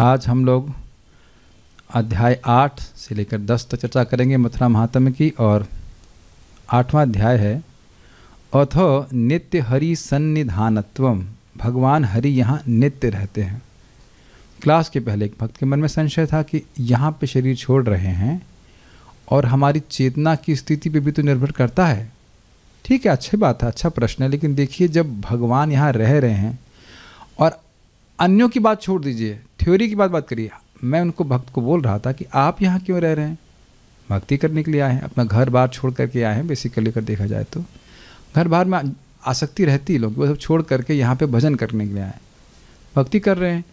आज हम लोग अध्याय आठ से लेकर दस तक चर्चा करेंगे मथुरा महात्म की और आठवां अध्याय है अथो नित्य हरि सन्निधानत्व भगवान हरि यहाँ नित्य रहते हैं क्लास के पहले एक भक्त के मन में संशय था कि यहाँ पे शरीर छोड़ रहे हैं और हमारी चेतना की स्थिति पे भी तो निर्भर करता है ठीक है अच्छी बात है अच्छा प्रश्न है लेकिन देखिए जब भगवान यहाँ रह रहे हैं अन्यों की बात छोड़ दीजिए थ्योरी की बात बात करिए मैं उनको भक्त को बोल रहा था कि आप यहाँ क्यों रह रहे हैं भक्ति करने के लिए आए हैं अपना घर बार छोड़ करके आए हैं बेसिकली अगर देखा जाए तो घर बार में आसक्ति रहती है लोग वो सब छोड़ करके यहाँ पे भजन करने के लिए आए भक्ति कर रहे हैं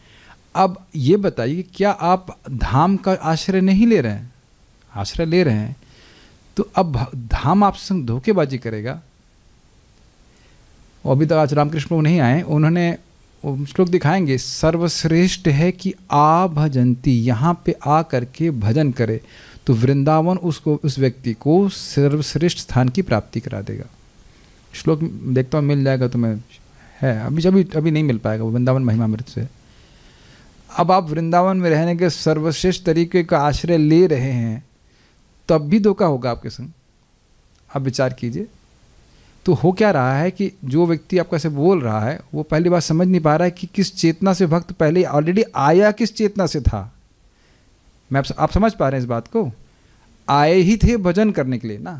अब ये बताइए कि क्या आप धाम का आश्रय नहीं ले रहे हैं आश्रय ले रहे हैं तो अब धाम आप संग धोखेबाजी करेगा अभी तक आज रामकृष्ण नहीं आए उन्होंने श्लोक दिखाएंगे सर्वश्रेष्ठ है कि आ भजंती यहाँ पे आ करके भजन करे तो वृंदावन उसको उस व्यक्ति को सर्वश्रेष्ठ स्थान की प्राप्ति करा देगा श्लोक देखता हूँ मिल जाएगा तो मैं है अभी अभी अभी नहीं मिल पाएगा वो वृंदावन मृत से अब आप वृंदावन में रहने के सर्वश्रेष्ठ तरीके का आश्रय ले रहे हैं तब भी धोखा होगा आपके संग आप विचार कीजिए तो हो क्या रहा है कि जो व्यक्ति आपको ऐसे बोल रहा है वो पहली बार समझ नहीं पा रहा है कि किस चेतना से भक्त पहले ऑलरेडी आया किस चेतना से था मैं आप समझ पा रहे हैं इस बात को आए ही थे भजन करने के लिए ना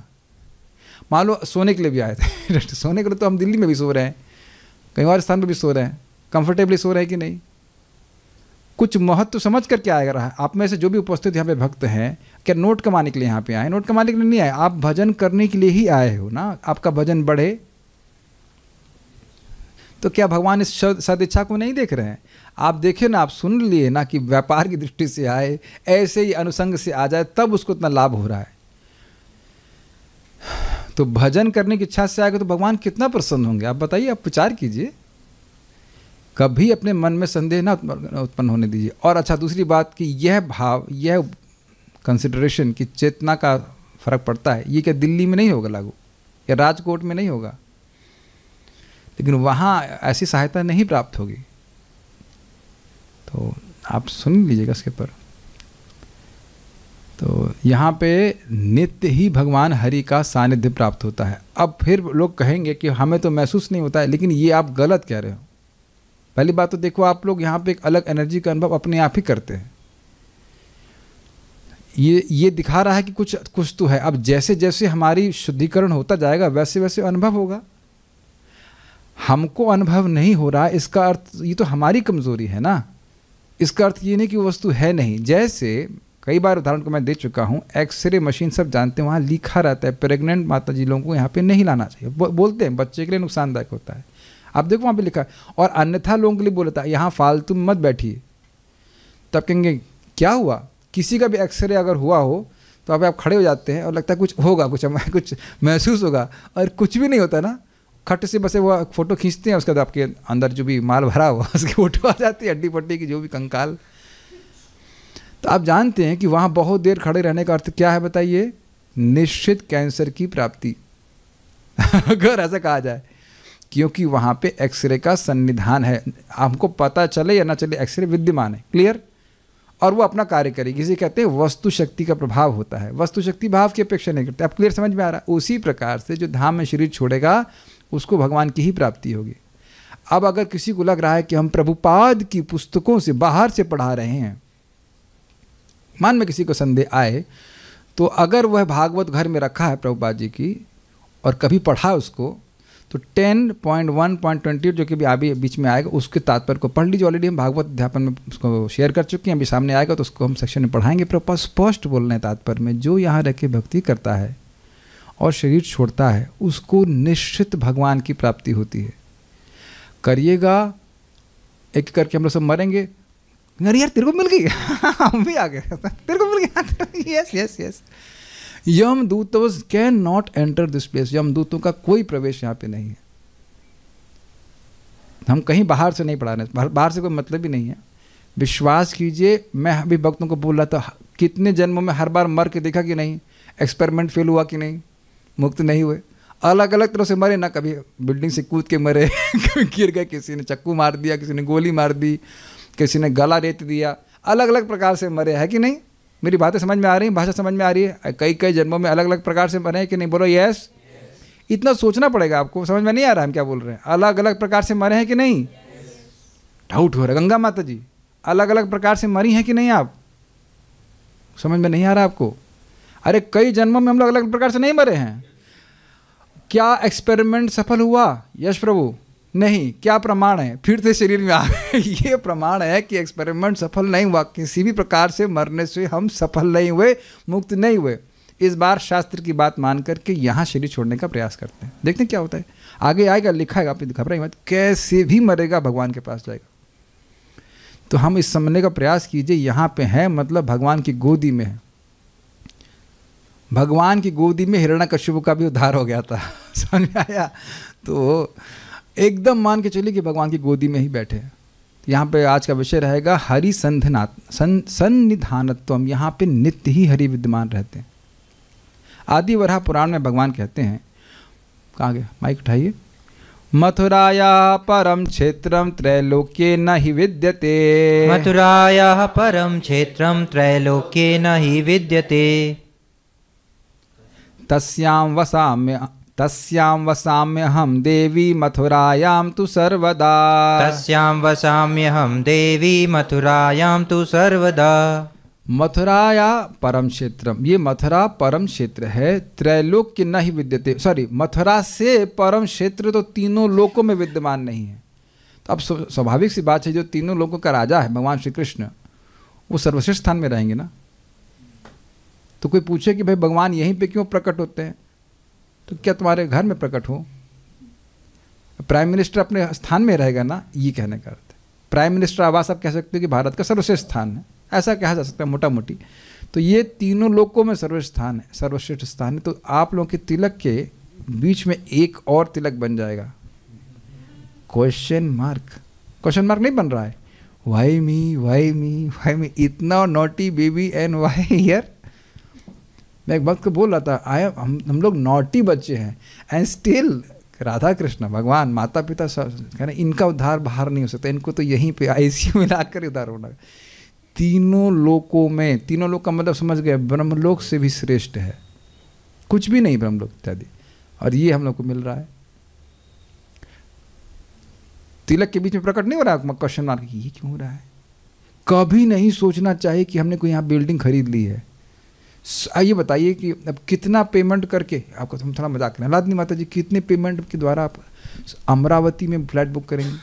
मान लो सोने के लिए भी आए थे सोने के लिए तो हम दिल्ली में भी सो रहे हैं कहीं और स्थान पर भी सो रहे हैं कंफर्टेबली सो रहे हैं कि नहीं कुछ महत्व समझ करके आएगा रहा आप में से जो भी उपस्थित यहाँ पे भक्त हैं क्या नोट कमाने के लिए यहाँ पे आए नोट कमाने के लिए नहीं आए आप भजन करने के लिए ही आए हो ना आपका भजन बढ़े तो क्या भगवान इस सदिच्छा को नहीं देख रहे हैं आप देखे ना आप सुन लिए ना कि व्यापार की दृष्टि से आए ऐसे ही अनुसंग से आ जाए तब उसको इतना लाभ हो रहा है तो भजन करने की इच्छा से आएगा तो भगवान कितना प्रसन्न होंगे आप बताइए आप विचार कीजिए कभी अपने मन में संदेह ना उत्पन्न होने दीजिए और अच्छा दूसरी बात कि यह भाव यह कंसिडरेशन की चेतना का फर्क पड़ता है ये क्या दिल्ली में नहीं होगा लागू या राजकोट में नहीं होगा लेकिन वहाँ ऐसी सहायता नहीं प्राप्त होगी तो आप सुन लीजिएगा इसके पर तो यहाँ पे नित्य ही भगवान हरि का सानिध्य प्राप्त होता है अब फिर लोग कहेंगे कि हमें तो महसूस नहीं होता है लेकिन ये आप गलत कह रहे हो पहली बात तो देखो आप लोग यहाँ पे एक अलग एनर्जी का अनुभव अपने आप ही करते हैं ये ये दिखा रहा है कि कुछ कुछ तो है अब जैसे जैसे हमारी शुद्धिकरण होता जाएगा वैसे वैसे अनुभव होगा हमको अनुभव नहीं हो रहा इसका अर्थ ये तो हमारी कमजोरी है ना इसका अर्थ ये नहीं कि वस्तु है नहीं जैसे कई बार उदाहरण को मैं दे चुका हूँ एक्सरे मशीन सब जानते हैं वहाँ लिखा रहता है प्रेग्नेंट माता जी लोगों को यहाँ पे नहीं लाना चाहिए बो, बोलते हैं बच्चे के लिए नुकसानदायक होता है आप देखो वहाँ पे लिखा है और अन्यथा लोगों के लिए बोलता है यहाँ फालतू मत बैठिए तब कहेंगे क्या हुआ किसी का भी एक्सरे अगर हुआ हो तो आप आप खड़े हो जाते हैं और लगता है कुछ होगा कुछ कुछ महसूस होगा और कुछ भी नहीं होता ना खट से बसे वो फोटो खींचते हैं उसके बाद आपके अंदर जो भी माल भरा हुआ उसकी फोटो आ जाती है हड्डी पट्टी की जो भी कंकाल तो आप जानते हैं कि वहाँ बहुत देर खड़े रहने का अर्थ क्या है बताइए निश्चित कैंसर की प्राप्ति अगर ऐसा कहा जाए क्योंकि वहाँ पे एक्सरे का संविधान है आपको पता चले या ना चले एक्सरे विद्यमान है क्लियर और वो अपना कार्य करेगी इसे कहते हैं वस्तु शक्ति का प्रभाव होता है वस्तु शक्ति भाव की अपेक्षा नहीं करते आप क्लियर समझ में आ रहा है उसी प्रकार से जो धाम में शरीर छोड़ेगा उसको भगवान की ही प्राप्ति होगी अब अगर किसी को लग रहा है कि हम प्रभुपाद की पुस्तकों से बाहर से पढ़ा रहे हैं मान में किसी को संदेह आए तो अगर वह भागवत घर में रखा है प्रभुपाद जी की और कभी पढ़ा उसको तो ten point one point twenty जो कि भी अभी बीच में आएगा उसके तात्पर्य को पढ़ लीजिए ऑलरेडी हम भागवत अध्यापन में उसको शेयर कर चुके हैं अभी सामने आएगा तो उसको हम सेक्शन में पढ़ाएंगे प्रॉपर स्पष्ट बोल रहे हैं तात्पर्य में जो यहाँ रह के भक्ति करता है और शरीर छोड़ता है उसको निश्चित भगवान की प्राप्ति होती है करिएगा एक करके हम लोग सब मरेंगे अरे यार तेरे को मिल गई हम भी आ गए तेरे को मिल गया यस यस यस यम दूत can not enter this place यम दूतों का कोई प्रवेश यहाँ पे नहीं है हम कहीं बाहर से नहीं पढ़ा रहे बाहर से कोई मतलब ही नहीं है विश्वास कीजिए मैं अभी भक्तों को बोल रहा था कितने जन्मों में हर बार मर के देखा कि नहीं एक्सपेरिमेंट फेल हुआ कि नहीं मुक्त नहीं हुए अलग अलग तरह से मरे ना कभी बिल्डिंग से कूद के मरे कभी गिर गए किसी ने चक्कू मार दिया किसी ने गोली मार दी किसी ने गला रेत दिया अलग अलग प्रकार से मरे है कि नहीं मेरी बातें समझ में आ रही हैं भाषा समझ में आ रही है कई कई जन्मों में अलग अलग प्रकार से मरे हैं कि नहीं बोलो यस इतना सोचना पड़ेगा आपको समझ में नहीं आ रहा हम क्या बोल रहे हैं अलग अलग प्रकार से मरे हैं कि नहीं डाउट हो रहा है गंगा माता जी अलग अलग प्रकार से मरी हैं कि नहीं आप समझ में नहीं आ रहा आपको अरे कई जन्मों में हम लोग अलग अलग प्रकार से नहीं मरे हैं क्या एक्सपेरिमेंट सफल हुआ यश प्रभु नहीं क्या प्रमाण है फिर से शरीर में आ ये प्रमाण है कि एक्सपेरिमेंट सफल नहीं हुआ किसी भी प्रकार से मरने से हम सफल नहीं हुए मुक्त नहीं हुए इस बार शास्त्र की बात मान करके यहाँ शरीर छोड़ने का प्रयास करते हैं देखते हैं क्या होता है आगे आएगा लिखाएगा आप घबराई मत कैसे भी मरेगा भगवान के पास जाएगा तो हम इस समझने का प्रयास कीजिए यहाँ पे है मतलब भगवान की गोदी में है भगवान की गोदी में हिरणा का भी उद्धार हो गया था समझ आया तो एकदम मान के चलिए कि भगवान की गोदी में ही बैठे हैं तो यहाँ पे आज का विषय रहेगा हरि संधनात् सन सन्निधानत्वम यहाँ पे नित्य ही हरि विद्यमान रहते हैं आदि वरा पुराण में भगवान कहते हैं कहाँ गया माइक उठाइए मथुराया परम क्षेत्रम त्रैलोक्य न ही विद्यते मथुराया परम क्षेत्रम त्रैलोक्य न ही विद्यते तस्याम वसाम्य तस्यां हम देवी मथुरायां तु सर्वदा तस्यां हम देवी मथुरायां तु सर्वदा मथुराया परम क्षेत्र ये मथुरा परम क्षेत्र है त्रैलोक न ही विद्यते सॉरी मथुरा से परम क्षेत्र तो तीनों लोकों में विद्यमान नहीं है तो अब स्वाभाविक सी बात है जो तीनों लोगों का राजा है भगवान श्री कृष्ण वो सर्वश्रेष्ठ स्थान में रहेंगे ना तो कोई पूछे कि भाई भगवान यहीं पे क्यों प्रकट होते हैं तो क्या तुम्हारे घर में प्रकट हो प्राइम मिनिस्टर अपने स्थान में रहेगा ना ये कहने का अर्थ प्राइम मिनिस्टर आवास आप कह सकते हो कि भारत का सर्वश्रेष्ठ स्थान है ऐसा कहा जा सकता है मोटा मोटी तो ये तीनों लोगों में सर्वश्रेष्ठ स्थान है सर्वश्रेष्ठ स्थान है तो आप लोगों के तिलक के बीच में एक और तिलक बन जाएगा क्वेश्चन मार्क क्वेश्चन मार्क नहीं बन रहा है why me why me why me इतना naughty baby and why year मैं एक वक्त को बोल रहा था आई हम हम लोग नॉटी बच्चे हैं एंड स्टिल राधा कृष्ण भगवान माता पिता सब कह रहे इनका उद्धार बाहर नहीं हो सकता इनको तो यहीं पे सी में ला कर उद्धार होना तीनों लोकों में तीनों लोग का मतलब समझ गए ब्रह्मलोक से भी श्रेष्ठ है कुछ भी नहीं ब्रह्मलोक इत्यादि और ये हम लोग को मिल रहा है तिलक के बीच में प्रकट नहीं हो रहा है क्वेश्चन मार्क ये क्यों हो रहा है कभी नहीं सोचना चाहिए कि हमने कोई यहाँ बिल्डिंग खरीद ली है आइए बताइए कि अब कितना पेमेंट करके आपको तो हम थोड़ा मजाक करें लादनी माता जी कितने पेमेंट के द्वारा आप अमरावती में फ्लैट बुक करेंगे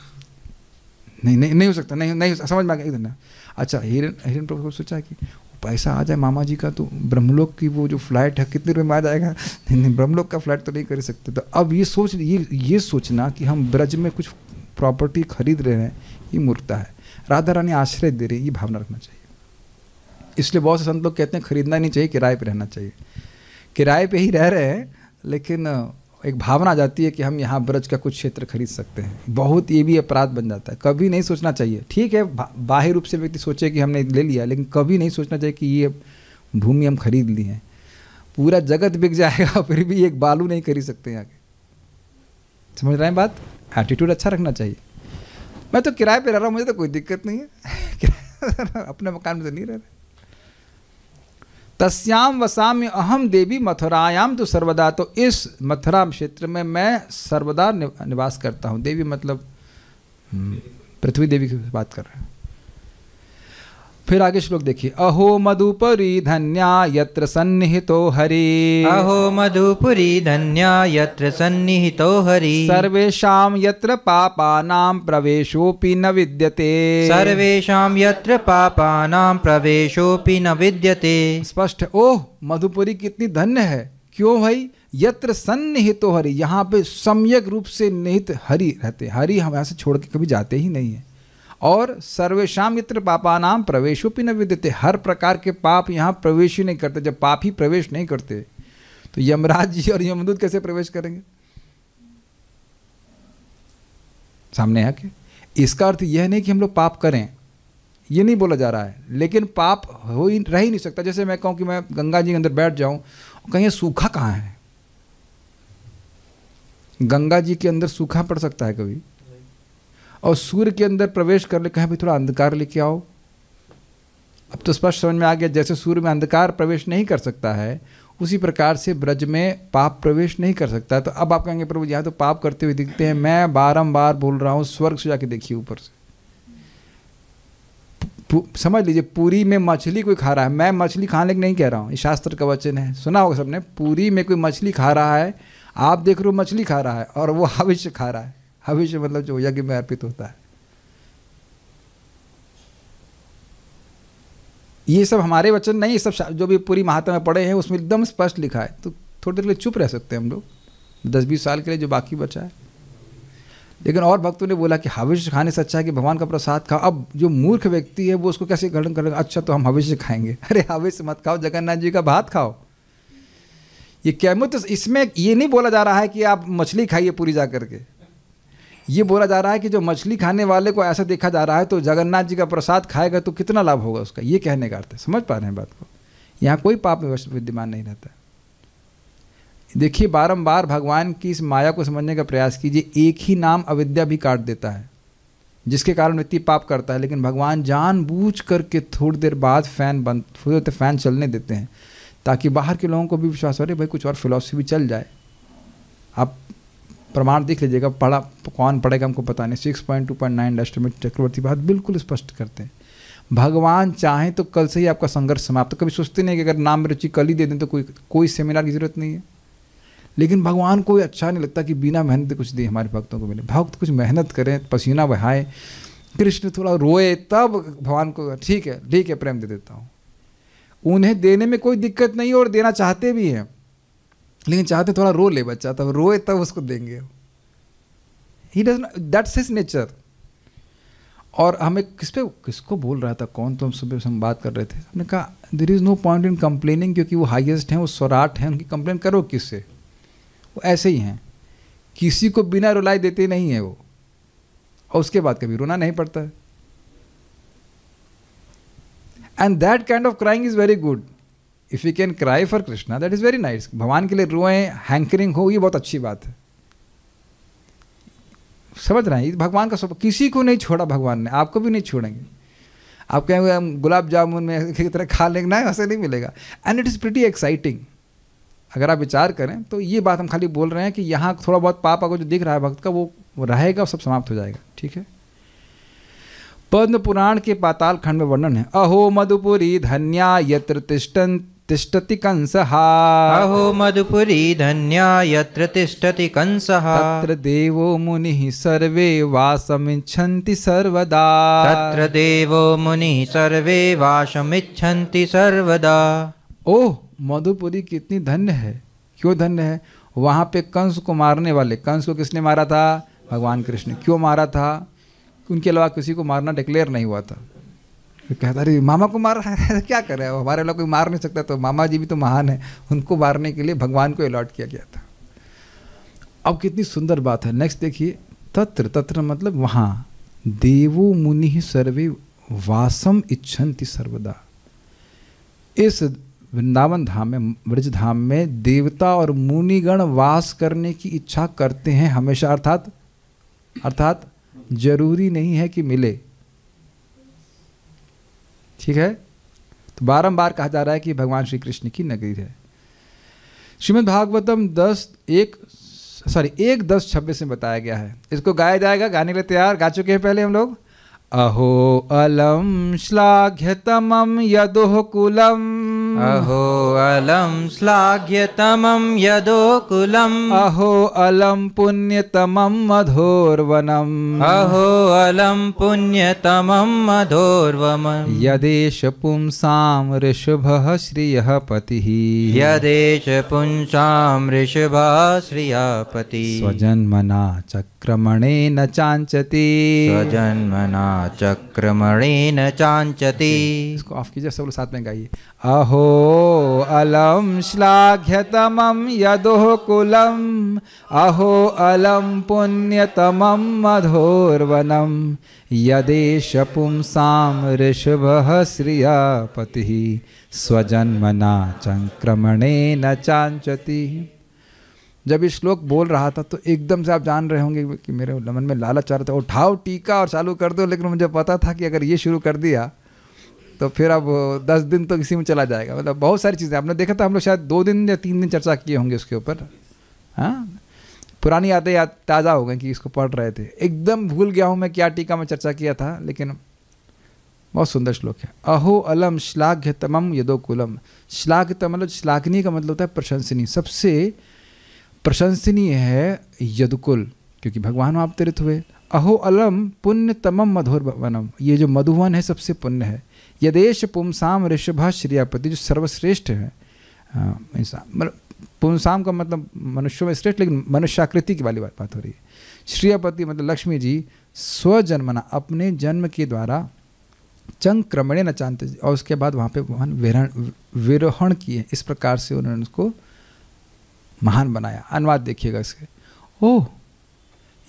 नहीं नहीं नहीं हो सकता नहीं नहीं समझ में आ गया हाँ। अच्छा हिरन हिरन प्रभु को सोचा कि पैसा आ जाए मामा जी का तो ब्रह्मलोक की वो जो फ्लाइट है कितने रुपये में आ जाएगा नहीं नहीं ब्रह्मलोक का फ्लाइट तो नहीं कर सकते तो अब ये सोच ये ये सोचना कि हम ब्रज में कुछ प्रॉपर्टी खरीद रहे हैं ये मूर्खता है राधा रानी आश्रय दे रही है ये भावना रखना चाहिए इसलिए बहुत से संत लोग कहते हैं खरीदना नहीं चाहिए किराए पर रहना चाहिए किराए पर ही रह रहे हैं लेकिन एक भावना आ जाती है कि हम यहाँ ब्रज का कुछ क्षेत्र खरीद सकते हैं बहुत ये भी अपराध बन जाता है कभी नहीं सोचना चाहिए ठीक है बाहरी रूप से व्यक्ति सोचे कि हमने ले लिया लेकिन कभी नहीं सोचना चाहिए कि ये भूमि हम खरीद ली है पूरा जगत बिक जाएगा फिर भी एक बालू नहीं खरीद सकते के समझ रहे हैं बात एटीट्यूड अच्छा रखना चाहिए मैं तो किराए पर रह रहा हूँ मुझे तो कोई दिक्कत नहीं है अपने मकान में तो नहीं रह रहे तस्याम वसाम्य अहम देवी मथुरायाम तो सर्वदा तो इस मथुरा क्षेत्र में मैं सर्वदा निवास करता हूँ देवी मतलब हम्म, पृथ्वी देवी की बात कर रहे हैं फिर आगे श्लोक देखिए अहो मधुपुरी धन्या यत्र सन्निहितो हरि अहो मधुपुरी धन्या यत्र सन्निहितो हरि सर्वेषां यत्र पापानां प्रवेशोऽपि न विद्यते सर्वेषां यत्र पापानां प्रवेशोऽपि न विद्यते स्पष्ट ओह मधुपुरी कितनी धन्य है क्यों भाई यत्र सन्निहितो हरि यहाँ पे सम्यक रूप से निहित हरि रहते हरि हम ऐसे छोड़ के कभी जाते ही नहीं है और सर्वेशाम इत्र प्रवेशों प्रवेशोपि न विद्यते हर प्रकार के पाप यहाँ प्रवेश ही नहीं करते जब पाप ही प्रवेश नहीं करते तो यमराज जी और यमदूत कैसे प्रवेश करेंगे सामने आके इसका अर्थ यह नहीं कि हम लोग पाप करें यह नहीं बोला जा रहा है लेकिन पाप हो ही रह ही नहीं सकता जैसे मैं कहूँ कि मैं गंगा जी के अंदर बैठ जाऊँ कहीं सूखा कहाँ है गंगा जी के अंदर सूखा पड़ सकता है कभी और सूर्य के अंदर प्रवेश कर ले कहा थोड़ा अंधकार लेके आओ अब तो स्पष्ट समझ में आ गया जैसे सूर्य में अंधकार प्रवेश नहीं कर सकता है उसी प्रकार से ब्रज में पाप प्रवेश नहीं कर सकता तो अब आप कहेंगे प्रभु यहाँ तो पाप करते हुए दिखते हैं मैं बारम्बार बोल रहा हूँ स्वर्ग से जाके देखिए ऊपर से समझ लीजिए पूरी में मछली कोई खा रहा है मैं मछली खाने के नहीं कह रहा हूँ ये शास्त्र का वचन है सुना होगा सबने पूरी में कोई मछली खा रहा है आप देख रहे हो मछली खा रहा है और वो हविष्य खा रहा है हविष्य मतलब जो यज्ञ में अर्पित होता है ये सब हमारे वचन नहीं सब जो भी पूरी महात्मा में पढ़े हैं उसमें एकदम स्पष्ट लिखा है तो थोड़ी देर के लिए चुप रह सकते हैं हम लोग दस बीस साल के लिए जो बाकी बचा है लेकिन और भक्तों ने बोला कि हविष्य खाने से अच्छा है कि भगवान का प्रसाद खाओ अब जो मूर्ख व्यक्ति है वो उसको कैसे ग्रहण करेगा अच्छा तो हम हविष्य खाएंगे अरे हविष्य मत खाओ जगन्नाथ जी का भात खाओ ये कैमुत मतलब इसमें ये नहीं बोला जा रहा है कि आप मछली खाइए पूरी जा करके ये बोला जा रहा है कि जो मछली खाने वाले को ऐसा देखा जा रहा है तो जगन्नाथ जी का प्रसाद खाएगा तो कितना लाभ होगा उसका ये कहने का अर्थ है समझ पा रहे हैं बात को यहाँ कोई पाप विद्यमान नहीं रहता देखिए बारंबार भगवान की इस माया को समझने का प्रयास कीजिए एक ही नाम अविद्या भी काट देता है जिसके कारण व्यक्ति पाप करता है लेकिन भगवान जानबूझ करके थोड़ी देर बाद फैन बंद थोड़ी देर फैन चलने देते हैं ताकि बाहर के लोगों को भी विश्वास हो रहे भाई कुछ और फिलॉसफी भी चल जाए आप प्रमाण देख लीजिएगा पढ़ा कौन पढ़ेगा हमको पता नहीं six point two point nine अष्टमित चक्रवर्ती बात बिल्कुल स्पष्ट करते हैं भगवान चाहें तो कल से ही आपका संघर्ष समाप्त तो कभी सोचते नहीं कि अगर नाम रुचि कल ही दे दें तो कोई कोई सेमिनार की जरूरत नहीं है लेकिन भगवान को अच्छा नहीं लगता कि बिना मेहनत कुछ दे हमारे भक्तों को मिले भक्त कुछ मेहनत करें पसीना बहाए कृष्ण थोड़ा रोए तब भगवान को ठीक है ठीक है प्रेम दे देता हूँ उन्हें देने में कोई दिक्कत नहीं और देना चाहते भी हैं लेकिन चाहते थोड़ा रो ले बच्चा तब रोए तब उसको देंगे ही डज दैट्स हिज नेचर और हमें किस पे किसको बोल रहा था कौन तो हम सुबह से हम बात कर रहे थे हमने कहा there is no point in complaining क्योंकि वो हाईएस्ट हैं वो सौराट हैं उनकी कंप्लेन करो किससे वो ऐसे ही हैं किसी को बिना रुलाई देते नहीं है वो और उसके बाद कभी रोना नहीं पड़ता है and that kind of crying is very good if you can cry for Krishna that is very nice भगवान के लिए रोएं हैंकरिंग हो ये बहुत अच्छी बात है समझ रहे हैं भगवान का सब किसी को नहीं छोड़ा भगवान ने आपको भी नहीं छोड़ेंगे आप कहेंगे हम गुलाब जामुन में किसी तरह खा लेंगे ना ऐसे नहीं मिलेगा and it is pretty exciting अगर आप विचार करें तो ये बात हम खाली बोल रहे हैं कि यहाँ थोड़ा बहुत पाप आपको जो दिख रहा है भक्त का वो रहेगा सब समाप्त हो जाएगा ठीक है पद्म पुराण के पाताल खंड में वर्णन है अहो मधुपुरी धन्या यत्र तिष्ठन्त तिष्ठति कंसः अहो मधुपुरी धन्या यत्र तिष्ठति कंसः तत्र देवो मुनिः सर्वे वासमिच्छन्ति सर्वदा तत्र देवो मुनिः सर्वे वासमिच्छन्ति सर्वदा ओह मधुपुरी कितनी धन्य है क्यों धन्य है वहाँ पे कंस को मारने वाले कंस को किसने मारा था भगवान कृष्ण क्यों मारा था उनके अलावा किसी को मारना डिक्लेयर नहीं हुआ था कहता अरे मामा को मार क्या कर रहा है हमारे लोग कोई मार नहीं सकता तो मामा जी भी तो महान है उनको मारने के लिए भगवान को अलॉट किया गया था अब कितनी सुंदर बात है नेक्स्ट देखिए तत्र तत्र मतलब वहाँ देवो मुनि सर्वे वासम इच्छन्ति सर्वदा इस वृंदावन धाम में ब्रज धाम में देवता और मुनिगण वास करने की इच्छा करते हैं हमेशा अर्थात अर्थात जरूरी नहीं है कि मिले ठीक है तो बारंबार कहा जा रहा है कि भगवान श्री कृष्ण की नगरी है श्रीमद् भागवतम दस एक सॉरी एक दस छब्बीस में बताया गया है इसको गाया जाएगा गाने के लिए तैयार गा चुके हैं पहले हम लोग अहो अलं श्लाघ्यतमं यदोः अहो अलं श्लाघ्यतमं यदोकुलम् अहो अलं पुण्यतमं मधोर्वनम् अहो अलं पुण्यतमं मधोर्वमम् यदेश पुंसां ऋषभः श्रियः पतिः यदेश पुंसां ऋषभः श्रियः पतिः स्वजन्मना चक्र चक्रमणेन चांचति स्वजन्मना न चांचति इसको ऑफ कीजिए सब लोग साथ में गाइए अहो अलम श्लाघ्यतम यदोः कुलम अहो अलम पुण्यतम मधोर्वनम यदेश पुंसां ऋषभ श्रिया पति स्वजन्मना चक्रमणेन चांचति जब ये श्लोक बोल रहा था तो एकदम से आप जान रहे होंगे कि मेरे मन में लालच आ रहा था उठाओ टीका और चालू कर दो लेकिन मुझे पता था कि अगर ये शुरू कर दिया तो फिर अब दस दिन तो इसी में चला जाएगा मतलब बहुत सारी चीज़ें आपने देखा था हम लोग शायद दो दिन या तीन दिन चर्चा किए होंगे उसके ऊपर हाँ पुरानी यादें याद ताज़ा हो गई कि इसको पढ़ रहे थे एकदम भूल गया हूँ मैं क्या टीका में चर्चा किया था लेकिन बहुत सुंदर श्लोक है अहो अलम श्लाघ्य तमम यदोकुलम श्लाघ्यतम मतलब श्लाघनी का मतलब होता है प्रशंसनीय सबसे प्रशंसनीय है यदुकुल क्योंकि भगवान वहाँ अवतरित हुए अहो अलम पुण्य तमम मधुर वनम ये जो मधुवन है सबसे पुण्य है यदेश पुमसाम ऋषभ श्रियापति जो सर्वश्रेष्ठ है इंसान मतलब पुमसाम का मतलब मनुष्यों में श्रेष्ठ लेकिन मनुष्याकृति की वाली बात हो रही है श्रियापति मतलब लक्ष्मी जी स्वजन्मना अपने जन्म के द्वारा चंक्रमणे न चाहते और उसके बाद वहाँ पे भगवान विरहण विरोहण किए इस प्रकार से उन्होंने उसको महान बनाया अनुवाद देखिएगा इसके ओह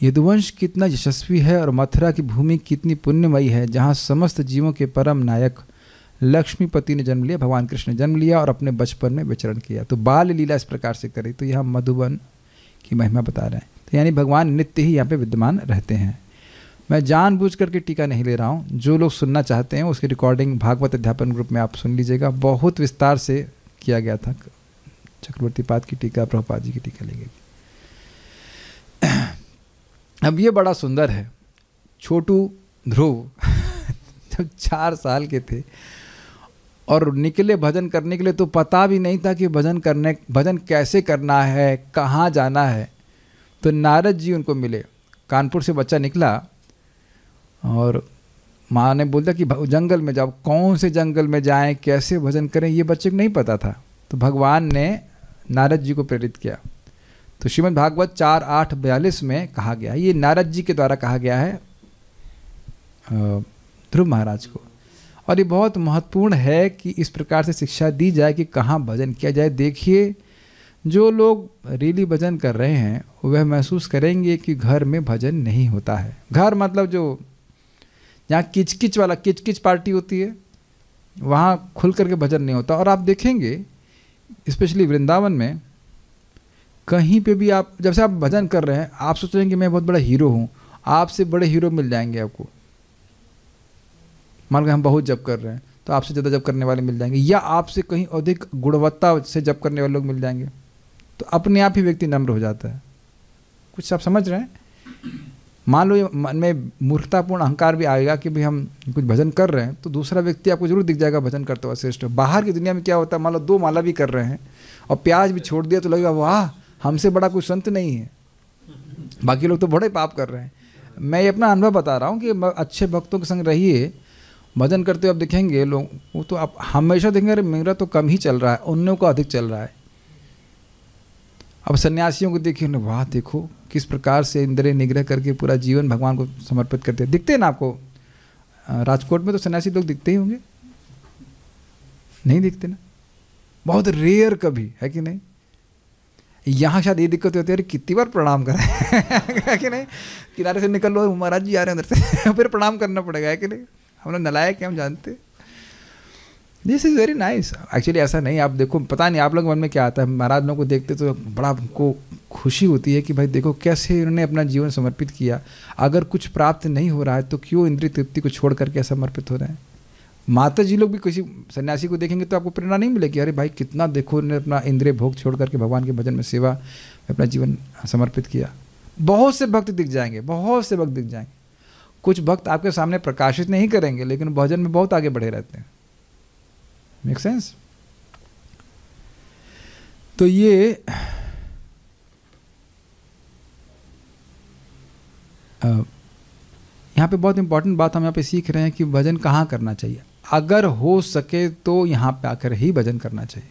यदुवंश कितना यशस्वी है और मथुरा की भूमि कितनी पुण्यमयी है जहाँ समस्त जीवों के परम नायक लक्ष्मीपति ने जन्म लिया भगवान कृष्ण ने जन्म लिया और अपने बचपन में विचरण किया तो बाल लीला इस प्रकार से करी तो यह मधुबन की महिमा बता रहे हैं तो यानी भगवान नित्य ही यहाँ पे विद्यमान रहते हैं मैं जानबूझ करके टीका नहीं ले रहा हूँ जो लोग सुनना चाहते हैं उसकी रिकॉर्डिंग भागवत अध्यापन ग्रुप में आप सुन लीजिएगा बहुत विस्तार से किया गया था चक्रवर्ती पाद की टीका प्रभुपाद जी की टीका लेंगे अब ये बड़ा सुंदर है छोटू ध्रुव जब चार साल के थे और निकले भजन करने के लिए तो पता भी नहीं था कि भजन करने भजन कैसे करना है कहाँ जाना है तो नारद जी उनको मिले कानपुर से बच्चा निकला और माँ ने बोल दिया कि जंगल में जाओ कौन से जंगल में जाएं कैसे भजन करें ये बच्चे को नहीं पता था तो भगवान ने नारद जी को प्रेरित किया तो श्रीमद् भागवत चार आठ बयालीस में कहा गया ये नारद जी के द्वारा कहा गया है ध्रुव महाराज को और ये बहुत महत्वपूर्ण है कि इस प्रकार से शिक्षा दी जाए कि कहाँ भजन किया जाए देखिए जो लोग रीली भजन कर रहे हैं वह महसूस करेंगे कि घर में भजन नहीं होता है घर मतलब जो यहाँ किचकिच वाला किचकिच पार्टी होती है वहाँ खुल करके भजन नहीं होता और आप देखेंगे स्पेशली वृंदावन में कहीं पे भी आप जब से आप भजन कर रहे हैं आप सोच रहे हैं कि मैं बहुत बड़ा हीरो हूँ आपसे बड़े हीरो मिल जाएंगे आपको मान लो हम बहुत जब कर रहे हैं तो आपसे ज़्यादा जब करने वाले मिल जाएंगे या आपसे कहीं अधिक गुणवत्ता से जब करने वाले लोग मिल जाएंगे तो अपने आप ही व्यक्ति नम्र हो जाता है कुछ आप समझ रहे हैं मान लो मन में मूर्खतापूर्ण अहंकार भी आएगा कि भाई हम कुछ भजन कर रहे हैं तो दूसरा व्यक्ति आपको जरूर दिख जाएगा भजन करते हुआ श्रेष्ठ बाहर की दुनिया में क्या होता है मान लो दो माला भी कर रहे हैं और प्याज भी छोड़ दिया तो लगेगा वाह हमसे बड़ा कुछ संत नहीं है बाकी लोग तो बड़े पाप कर रहे हैं मैं ये अपना अनुभव बता रहा हूँ कि अच्छे भक्तों के संग रहिए भजन करते हुए आप देखेंगे लोग वो तो आप हमेशा देखेंगे अरे मेरा तो कम ही चल रहा है उन को अधिक चल रहा है अब सन्यासियों को देखिए उन्हें वाह देखो किस प्रकार से इंद्रिय निग्रह करके पूरा जीवन भगवान को समर्पित करते हैं दिखते हैं ना आपको राजकोट में तो सन्यासी लोग दिखते ही होंगे नहीं दिखते ना बहुत रेयर कभी है कि नहीं यहाँ शायद ये दिक्कत होती है अरे कितनी बार प्रणाम कराए कि नहीं किनारे से निकल लो महाराज जी आ रहे हैं अंदर से फिर प्रणाम करना पड़ेगा है कि नहीं हम लोग है हम जानते this is very nice actually ऐसा नहीं आप देखो पता नहीं आप लोग मन में क्या आता है महाराज लोगों को देखते तो बड़ा हमको खुशी होती है कि भाई देखो कैसे इन्होंने अपना जीवन समर्पित किया अगर कुछ प्राप्त नहीं हो रहा है तो क्यों इंद्रिय तृप्ति को छोड़ करके समर्पित हो रहे हैं माता जी लोग भी किसी सन्यासी को देखेंगे तो आपको प्रेरणा नहीं मिलेगी अरे भाई कितना देखो उन्होंने अपना इंद्रिय भोग छोड़ करके भगवान के भजन में सेवा अपना जीवन समर्पित किया बहुत से भक्त दिख जाएंगे बहुत से भक्त दिख जाएंगे कुछ भक्त आपके सामने प्रकाशित नहीं करेंगे लेकिन भजन में बहुत आगे बढ़े रहते हैं मेक सेंस तो ये यहाँ पे बहुत इंपॉर्टेंट बात हम यहाँ पे सीख रहे हैं कि भजन कहाँ करना चाहिए अगर हो सके तो यहाँ पे आकर ही भजन करना चाहिए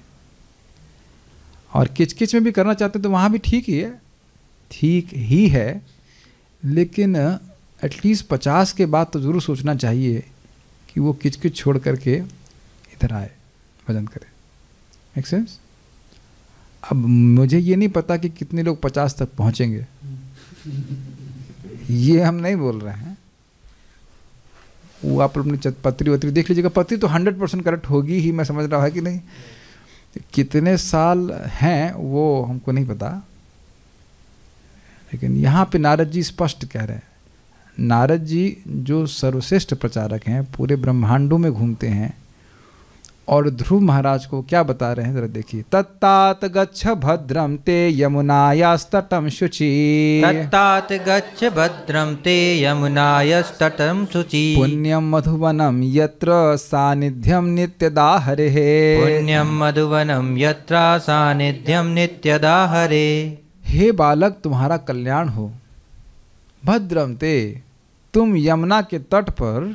और किचकिच में भी करना चाहते हैं तो वहाँ भी ठीक ही है ठीक ही है लेकिन एटलीस्ट पचास के बाद तो ज़रूर सोचना चाहिए कि वो किचकिच छोड़ करके इधर आए भजन करें मेक सेंस अब मुझे ये नहीं पता कि कितने लोग पचास तक पहुंचेंगे ये हम नहीं बोल रहे हैं वो आप अपनी पत्री वत्री देख लीजिएगा पत्री तो हंड्रेड परसेंट करेक्ट होगी ही मैं समझ रहा है कि नहीं कितने साल हैं वो हमको नहीं पता लेकिन यहाँ पे नारद जी स्पष्ट कह रहे हैं नारद जी जो सर्वश्रेष्ठ प्रचारक हैं पूरे ब्रह्मांडों में घूमते हैं और ध्रुव महाराज को क्या बता रहे हैं जरा देखिए तत्तात गच्छ भद्रम ते यमुनायास्तटम शुचि तत्तात गच्छ भद्रम ते यमुनायास्तटम शुचि पुण्यम मधुवनम यत्र सानिध्यम नित्यदा हरे हे पुण्यम मधुवनम यत्र सानिध्यम नित्यदा हरे हे बालक तुम्हारा कल्याण हो भद्रम ते तुम यमुना के तट पर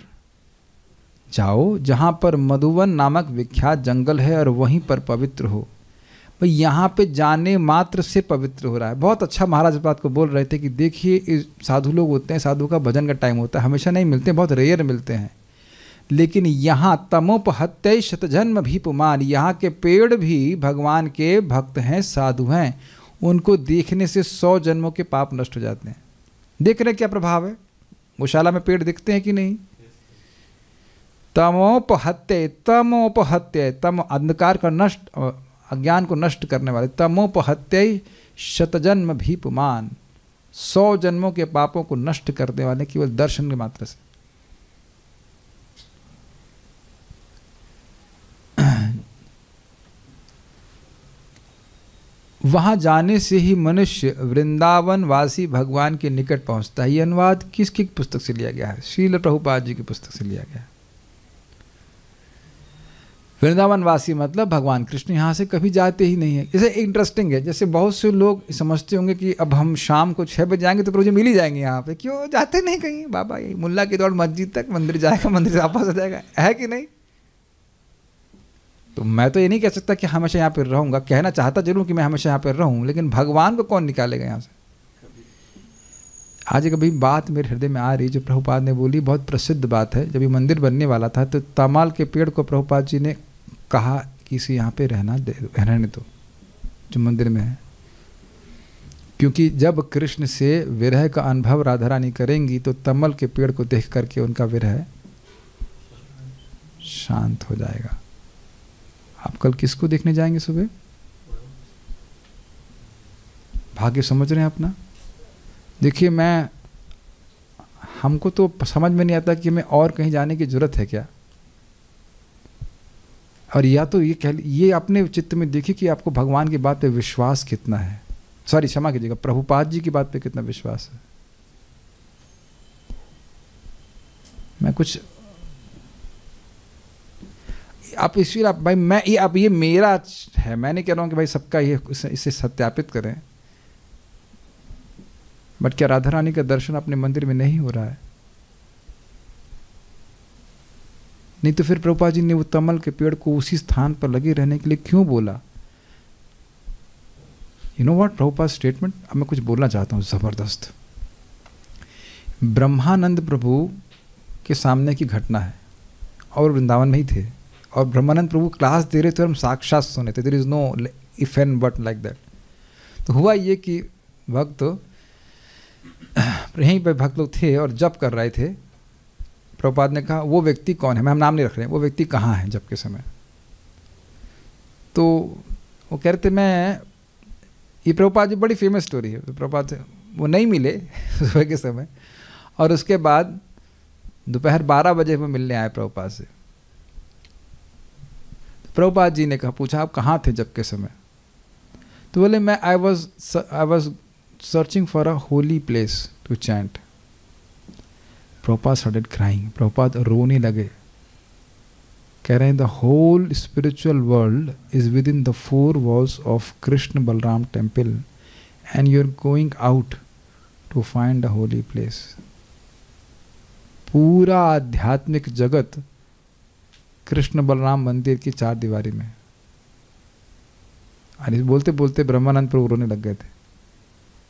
जाओ जहाँ पर मधुवन नामक विख्यात जंगल है और वहीं पर पवित्र हो भाई यहाँ पे जाने मात्र से पवित्र हो रहा है बहुत अच्छा महाराज बात को बोल रहे थे कि देखिए साधु लोग होते हैं साधु का भजन का टाइम होता है हमेशा नहीं मिलते बहुत रेयर मिलते हैं लेकिन यहाँ तमोप हत्या शतजन्म भी पुमान यहाँ के पेड़ भी भगवान के भक्त हैं साधु हैं उनको देखने से सौ जन्मों के पाप नष्ट हो जाते हैं देख रहे क्या प्रभाव है गौशाला में पेड़ दिखते हैं कि नहीं तमोपहत्य तमोपहत्य तम अंधकार का नष्ट अज्ञान को नष्ट करने वाले तमोपहत्य शतजन्म भी पुमान सौ जन्मों के पापों को नष्ट करने वाले केवल दर्शन के मात्र से वहां जाने से ही मनुष्य वृंदावन वासी भगवान के निकट पहुंचता है यह अनुवाद किसकी पुस्तक से लिया गया है शील प्रभुपाद जी की पुस्तक से लिया गया है वृंदावन वासी मतलब भगवान कृष्ण यहाँ से कभी जाते ही नहीं है जैसे इंटरेस्टिंग है जैसे बहुत से लोग समझते होंगे कि अब हम शाम को छः बजे जाएंगे तो मुझे मिल ही जाएंगे यहाँ पे क्यों जाते नहीं कहीं बाबा ये मुल्ला की दौड़ मस्जिद तक मंदिर जाएगा मंदिर से वापस आ जाएगा है कि नहीं तो मैं तो ये नहीं कह सकता कि हमेशा यहाँ पर रहूँगा कहना चाहता जरूर कि मैं हमेशा यहाँ पर रहूँ लेकिन भगवान को कौन निकालेगा यहाँ से आज एक अभी बात मेरे हृदय में आ रही जो प्रभुपाद ने बोली बहुत प्रसिद्ध बात है जब ये मंदिर बनने वाला था तो तमाल के पेड़ को प्रभुपाद जी ने कहा कि इसे यहाँ पे रहना दे रहने दो जो मंदिर में है क्योंकि जब कृष्ण से विरह का अनुभव राधा रानी करेंगी तो तमल के पेड़ को देख करके उनका विरह शांत हो जाएगा आप कल किसको देखने जाएंगे सुबह भाग्य समझ रहे हैं अपना देखिए मैं हमको तो समझ में नहीं आता कि हमें और कहीं जाने की ज़रूरत है क्या और या तो ये कह ये अपने चित्त में देखिए कि आपको भगवान की बात पे विश्वास कितना है सॉरी क्षमा कीजिएगा प्रभुपाद जी की बात पे कितना विश्वास है मैं कुछ आप इसलिए आप भाई मैं ये आप ये मेरा है मैं नहीं कह रहा हूँ कि भाई सबका ये इसे सत्यापित करें बट क्या राधा रानी का दर्शन अपने मंदिर में नहीं हो रहा है नहीं तो फिर प्रभुपा जी ने वो तमल के पेड़ को उसी स्थान पर लगे रहने के लिए क्यों बोला you know what Prabhupada statement अब मैं कुछ बोलना चाहता हूँ ज़बरदस्त ब्रह्मानंद प्रभु के सामने की घटना है और वृंदावन में ही थे और ब्रह्मानंद प्रभु क्लास दे रहे थे हम साक्षात सुने थे there is no if and but like that तो हुआ ये कि भक्त यहीं पर भक्त लोग थे और जप कर रहे थे प्रभुपाद ने कहा वो व्यक्ति कौन है मैं हम नाम नहीं रख रहे हैं वो व्यक्ति कहाँ है जब के समय तो वो कह रहे थे मैं ये प्रभुपाद जी बड़ी फेमस स्टोरी है तो प्रभुपाद से वो नहीं मिले सुबह के समय और उसके बाद दोपहर बारह बजे में मिलने आए प्रभुपाद से तो प्रभुपाद जी ने कहा पूछा आप कहाँ थे जब के समय तो बोले मैं I was I was searching for a holy place to chant Prabhupada started crying Prabhupada रोने लगे कह रहे हैं the whole spiritual world is within the four walls of Krishna Balaram temple and you are going out to find a holy place पूरा आध्यात्मिक जगत कृष्ण बलराम मंदिर की चार दीवारी में और बोलते बोलते ब्रह्मानंद प्रभु रोने लग गए थे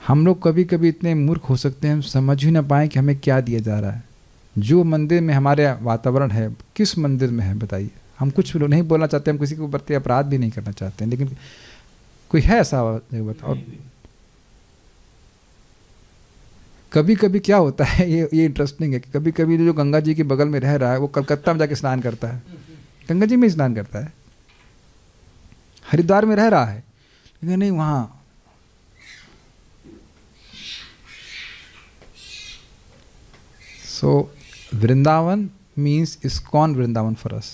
हम लोग कभी कभी इतने मूर्ख हो सकते हैं समझ ही ना पाए कि हमें क्या दिया जा रहा है जो मंदिर में हमारे वातावरण है किस मंदिर में है बताइए हम कुछ नहीं बोलना चाहते हम किसी के प्रति अपराध भी नहीं करना चाहते हैं लेकिन कोई है ऐसा और कभी कभी क्या होता है ये ये इंटरेस्टिंग है कि कभी कभी जो गंगा जी के बगल में रह रहा है वो कलकत्ता में जाके स्नान करता है गंगा जी में स्नान करता है हरिद्वार में रह रहा है लेकिन नहीं वहाँ so Vrindavan means Iskon Vrindavan for us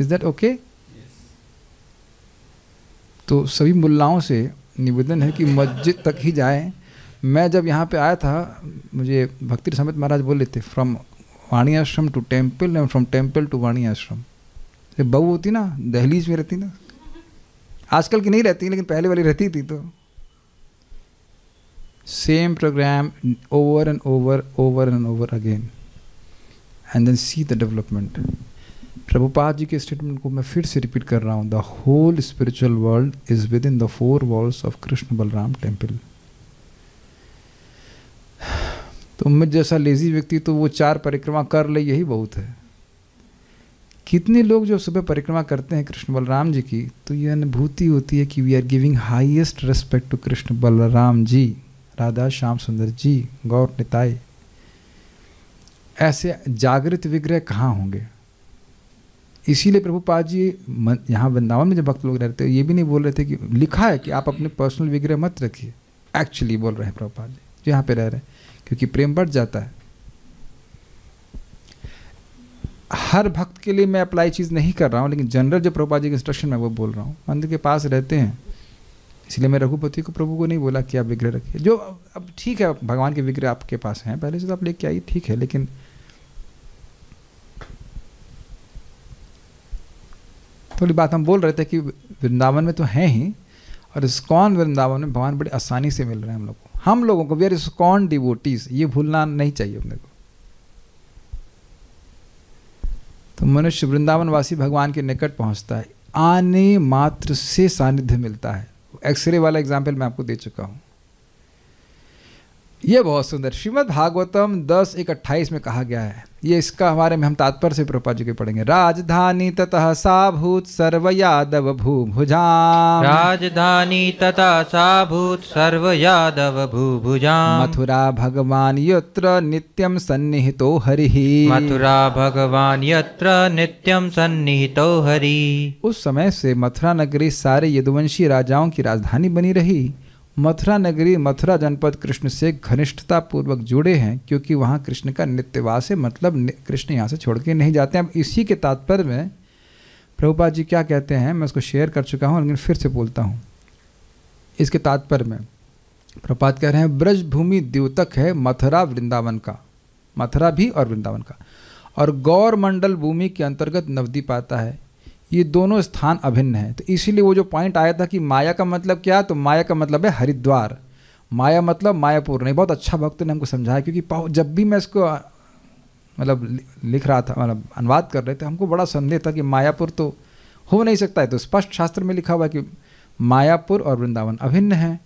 is that okay तो सभी मुल्लाओं से निवेदन है कि मस्जिद तक ही जाएं मैं जब यहाँ पे आया था मुझे भक्ति समित महाराज बोले थे from Vani Ashram to temple and from temple to Vani Ashram बहू होती ना दहलीज में रहती ना आजकल की नहीं रहती लेकिन पहले वाली रहती थी तो same program over and over over and over again and then see the development Prabhupada जी के स्टेटमेंट को मैं फिर से रिपीट कर रहा हूँ the whole spiritual world is within the four walls of Krishna Balaram temple तो मैं जैसा लेजी व्यक्ति तो वो चार परिक्रमा कर ले यही बहुत है कितने लोग जो सुबह परिक्रमा करते हैं कृष्ण बलराम जी की तो ये अनुभूति होती है कि we are giving highest respect to Krishna Balaram ji Radha Shyam Sundar ji गौर निताई ऐसे जागृत विग्रह कहाँ होंगे इसीलिए प्रभुपाद जी यहाँ वृंदावन में जब भक्त लोग रहते ये भी नहीं बोल रहे थे कि लिखा है कि आप अपने पर्सनल विग्रह मत रखिए एक्चुअली बोल रहे हैं प्रभुपाद जी जो यहाँ पे रह रहे हैं क्योंकि प्रेम बढ़ जाता है हर भक्त के लिए मैं अप्लाई चीज़ नहीं कर रहा हूँ लेकिन जनरल जो प्रभुपाद जी के इंस्ट्रक्शन में वो बोल रहा हूँ मंदिर के पास रहते हैं इसलिए मैं रघुपति को प्रभु को नहीं बोला कि आप विग्रह रखिए जो अब ठीक है भगवान के विग्रह आपके पास हैं पहले से तो आप लेके आइए ठीक है लेकिन थोड़ी बात हम बोल रहे थे कि वृंदावन में तो हैं ही और स्कॉन वृंदावन में भगवान बड़ी आसानी से मिल रहे हैं हम लोग को हम लोगों को वी आर डिवोटीज ये भूलना नहीं चाहिए अपने को तो मनुष्य वृंदावन वासी भगवान के निकट पहुंचता है आने मात्र से सानिध्य मिलता है एक्सरे वाला एग्जाम्पल मैं आपको दे चुका हूँ यह बहुत सुंदर श्रीमद् भागवतम दस एक अट्ठाईस में कहा गया है ये इसका हमारे में हम तात्पर्य से प्रपा जी के पढ़ेंगे राजधानी ततः साभूत सर्व यादव भूभुजाम राजधानी ततः साभूत सर्व यादव भूभुजाम मथुरा भगवान यत्र नित्यम सन्निहितो हरि मथुरा भगवान यत्र नित्यम सन्निहितो हरि उस समय से मथुरा नगरी सारे यदुवंशी राजाओं की राजधानी बनी रही मथुरा नगरी मथुरा जनपद कृष्ण से घनिष्ठता पूर्वक जुड़े हैं क्योंकि वहाँ कृष्ण का नित्यवास है मतलब कृष्ण यहाँ से छोड़ के नहीं जाते अब इसी के तात्पर्य में प्रभुपाद जी क्या कहते हैं मैं उसको शेयर कर चुका हूँ लेकिन फिर से बोलता हूँ इसके तात्पर्य में प्रभुपात कह रहे हैं ब्रज भूमि द्योतक है मथुरा वृंदावन का मथुरा भी और वृंदावन का और गौर मंडल भूमि के अंतर्गत नवदीप आता है ये दोनों स्थान अभिन्न हैं तो इसीलिए वो जो पॉइंट आया था कि माया का मतलब क्या तो माया का मतलब है हरिद्वार माया मतलब मायापुर नहीं बहुत अच्छा भक्त ने हमको समझाया क्योंकि जब भी मैं इसको मतलब लिख रहा था मतलब अनुवाद कर रहे थे हमको बड़ा संदेह था कि मायापुर तो हो नहीं सकता है तो स्पष्ट शास्त्र में लिखा हुआ है कि मायापुर और वृंदावन अभिन्न हैं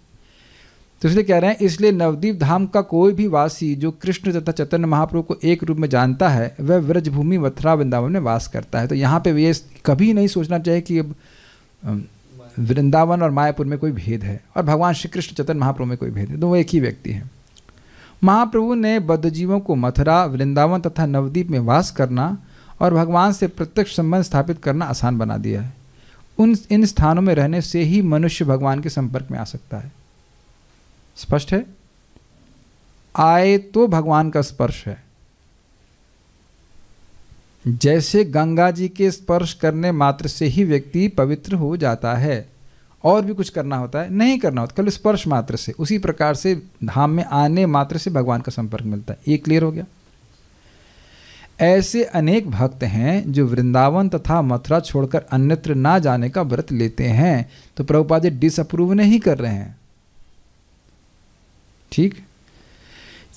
तो इसलिए कह रहे हैं इसलिए नवदीप धाम का कोई भी वासी जो कृष्ण तथा चैतन्य महाप्रभु को एक रूप में जानता है वह व्रजभूमि मथुरा वृंदावन में वास करता है तो यहाँ पे ये कभी नहीं सोचना चाहिए कि अब वृंदावन और मायापुर में कोई भेद है और भगवान श्री कृष्ण चैतन्य महाप्रभु में कोई भेद है तो वो एक ही व्यक्ति है महाप्रभु ने बद्धजीवों को मथुरा वृंदावन तथा नवदीप में वास करना और भगवान से प्रत्यक्ष संबंध स्थापित करना आसान बना दिया है उन इन स्थानों में रहने से ही मनुष्य भगवान के संपर्क में आ सकता है स्पष्ट है आए तो भगवान का स्पर्श है जैसे गंगा जी के स्पर्श करने मात्र से ही व्यक्ति पवित्र हो जाता है और भी कुछ करना होता है नहीं करना होता कल स्पर्श मात्र से उसी प्रकार से धाम में आने मात्र से भगवान का संपर्क मिलता है ये क्लियर हो गया ऐसे अनेक भक्त हैं जो वृंदावन तथा मथुरा छोड़कर अन्यत्र ना जाने का व्रत लेते हैं तो प्रभुपाद जी डिसअप्रूव नहीं कर रहे हैं ठीक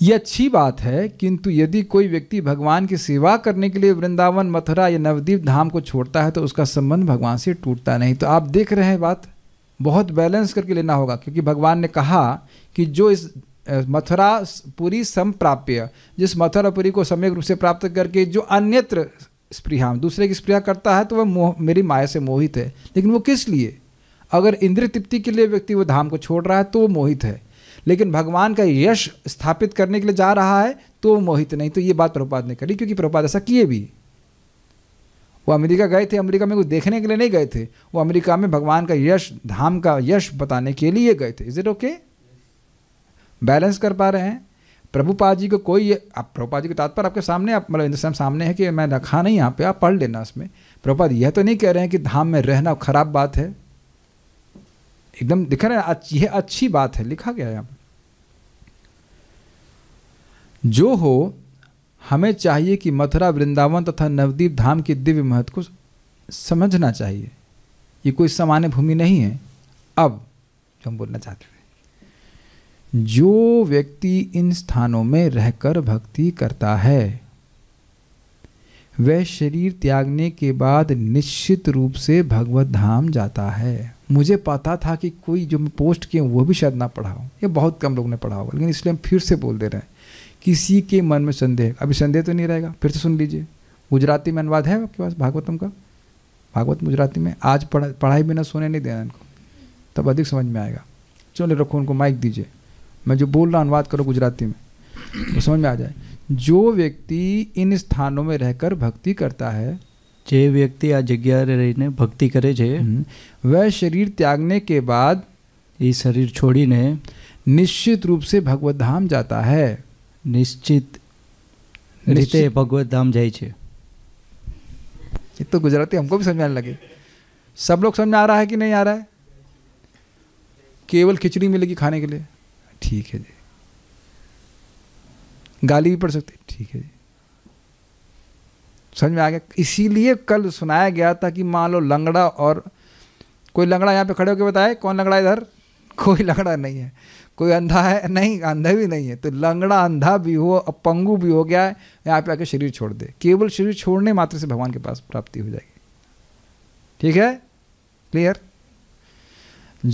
ये अच्छी बात है किंतु यदि कोई व्यक्ति भगवान की सेवा करने के लिए वृंदावन मथुरा या नवदीप धाम को छोड़ता है तो उसका संबंध भगवान से टूटता नहीं तो आप देख रहे हैं बात बहुत बैलेंस करके लेना होगा क्योंकि भगवान ने कहा कि जो इस मथुरा पुरी संप्राप्य जिस मथुरा पुरी को सम्यक रूप से प्राप्त करके जो अन्यत्र स्प्रिया दूसरे की स्प्रिया करता है तो वह मोह मेरी माया से मोहित है लेकिन वो किस लिए अगर इंद्र तृप्ति के लिए व्यक्ति वो धाम को छोड़ रहा है तो वो मोहित है लेकिन भगवान का यश स्थापित करने के लिए जा रहा है तो वो मोहित नहीं तो ये बात प्रभुपाद ने करी क्योंकि प्रभुपाद ऐसा किए भी वो अमेरिका गए थे अमेरिका में कुछ देखने के लिए नहीं गए थे वो अमेरिका में भगवान का यश धाम का यश बताने के लिए गए थे इज इट ओके बैलेंस कर पा रहे हैं प्रभुपाद जी को कोई आप प्रभुपाद जी का तात्पर्य आपके सामने आप मतलब हिंदुस्तान सामने है कि मैं रखा नहीं यहाँ पे आप पढ़ लेना उसमें प्रभुपाद यह तो नहीं कह रहे हैं कि धाम में रहना खराब बात है एकदम दिख रहे हैं यह अच्छी बात है लिखा गया यहाँ जो हो हमें चाहिए कि मथुरा वृंदावन तथा नवदीप धाम के दिव्य महत्व को समझना चाहिए ये कोई सामान्य भूमि नहीं है अब जो हम बोलना चाहते थे जो व्यक्ति इन स्थानों में रहकर भक्ति करता है वह शरीर त्यागने के बाद निश्चित रूप से भगवत धाम जाता है मुझे पता था कि कोई जो मैं पोस्ट किए वो भी शायद ना पढ़ा हो ये बहुत कम लोग ने पढ़ा होगा लेकिन इसलिए हम फिर से बोल दे रहे हैं किसी के मन में संदेह अभी संदेह तो नहीं रहेगा फिर से तो सुन लीजिए गुजराती में अनुवाद है आपके पास भागवतम का भागवत गुजराती में आज पढ़ा पढ़ाई बिना सोने नहीं देना इनको तब अधिक समझ में आएगा चलो रखो उनको माइक दीजिए मैं जो बोल रहा हूँ अनुवाद करो गुजराती में वो समझ में आ जाए जो व्यक्ति इन स्थानों में रहकर भक्ति करता है જે વ્યક્તિ આ જગ્યાએ भक्ति करे કરે हम्म। वह शरीर त्यागने के बाद ये शरीर छोड़ी છોડીને निश्चित रूप से भगवत धाम जाता है निश्चित રીતે भगवत धाम जाए ये तो गुजराती हमको भी समझाने लगे सब लोग समझ आ रहा है कि नहीं आ रहा है केवल खिचड़ी मिलेगी खाने के लिए ठीक है जी गाली भी पड़ सकती ठीक है जी समझ में आ गया इसीलिए कल सुनाया गया था कि मान लो लंगड़ा और कोई लंगड़ा यहाँ पे खड़े होकर बताए कौन लंगड़ा इधर कोई लंगड़ा नहीं है कोई अंधा है नहीं अंधा भी नहीं है तो लंगड़ा अंधा भी हो अपंगु भी हो गया है यहाँ पे आके शरीर छोड़ दे केवल शरीर छोड़ने मात्र से भगवान के पास प्राप्ति हो जाएगी ठीक है क्लियर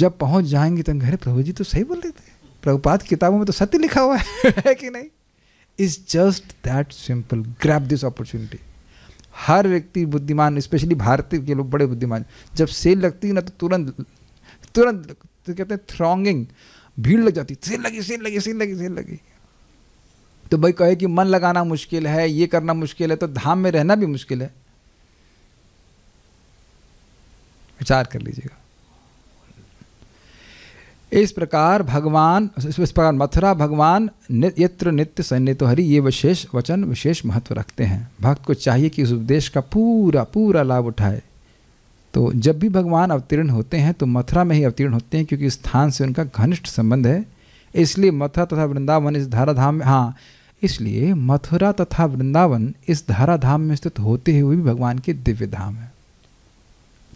जब पहुंच जाएंगे तो घरे प्रभु जी तो सही बोल रहे थे प्रभुपात किताबों में तो सत्य लिखा हुआ है, है कि नहीं is just that simple grab this opportunity हर व्यक्ति बुद्धिमान स्पेशली भारतीय के लोग बड़े बुद्धिमान जब सेल लगती है ना तो तुरंत तुरंत तो कहते हैं थ्रोंगिंग भीड़ लग जाती सेल लगी सेल लगी सेल लगी सेल लगी तो भाई कहे कि मन लगाना मुश्किल है ये करना मुश्किल है तो धाम में रहना भी मुश्किल है विचार कर लीजिएगा इस प्रकार भगवान इस प्रकार मथुरा भगवान यत्र नित्य सन्नित हरि ये विशेष वचन विशेष महत्व रखते हैं भक्त को चाहिए कि इस उपदेश का पूरा पूरा लाभ उठाए तो जब भी भगवान अवतीर्ण होते हैं तो मथुरा में ही अवतीर्ण होते हैं क्योंकि स्थान से उनका घनिष्ठ संबंध है इसलिए मथुरा तथा वृंदावन इस धाराधाम में हाँ इसलिए मथुरा तथा वृंदावन इस धाराधाम में स्थित होते हुए भी भगवान के दिव्य धाम है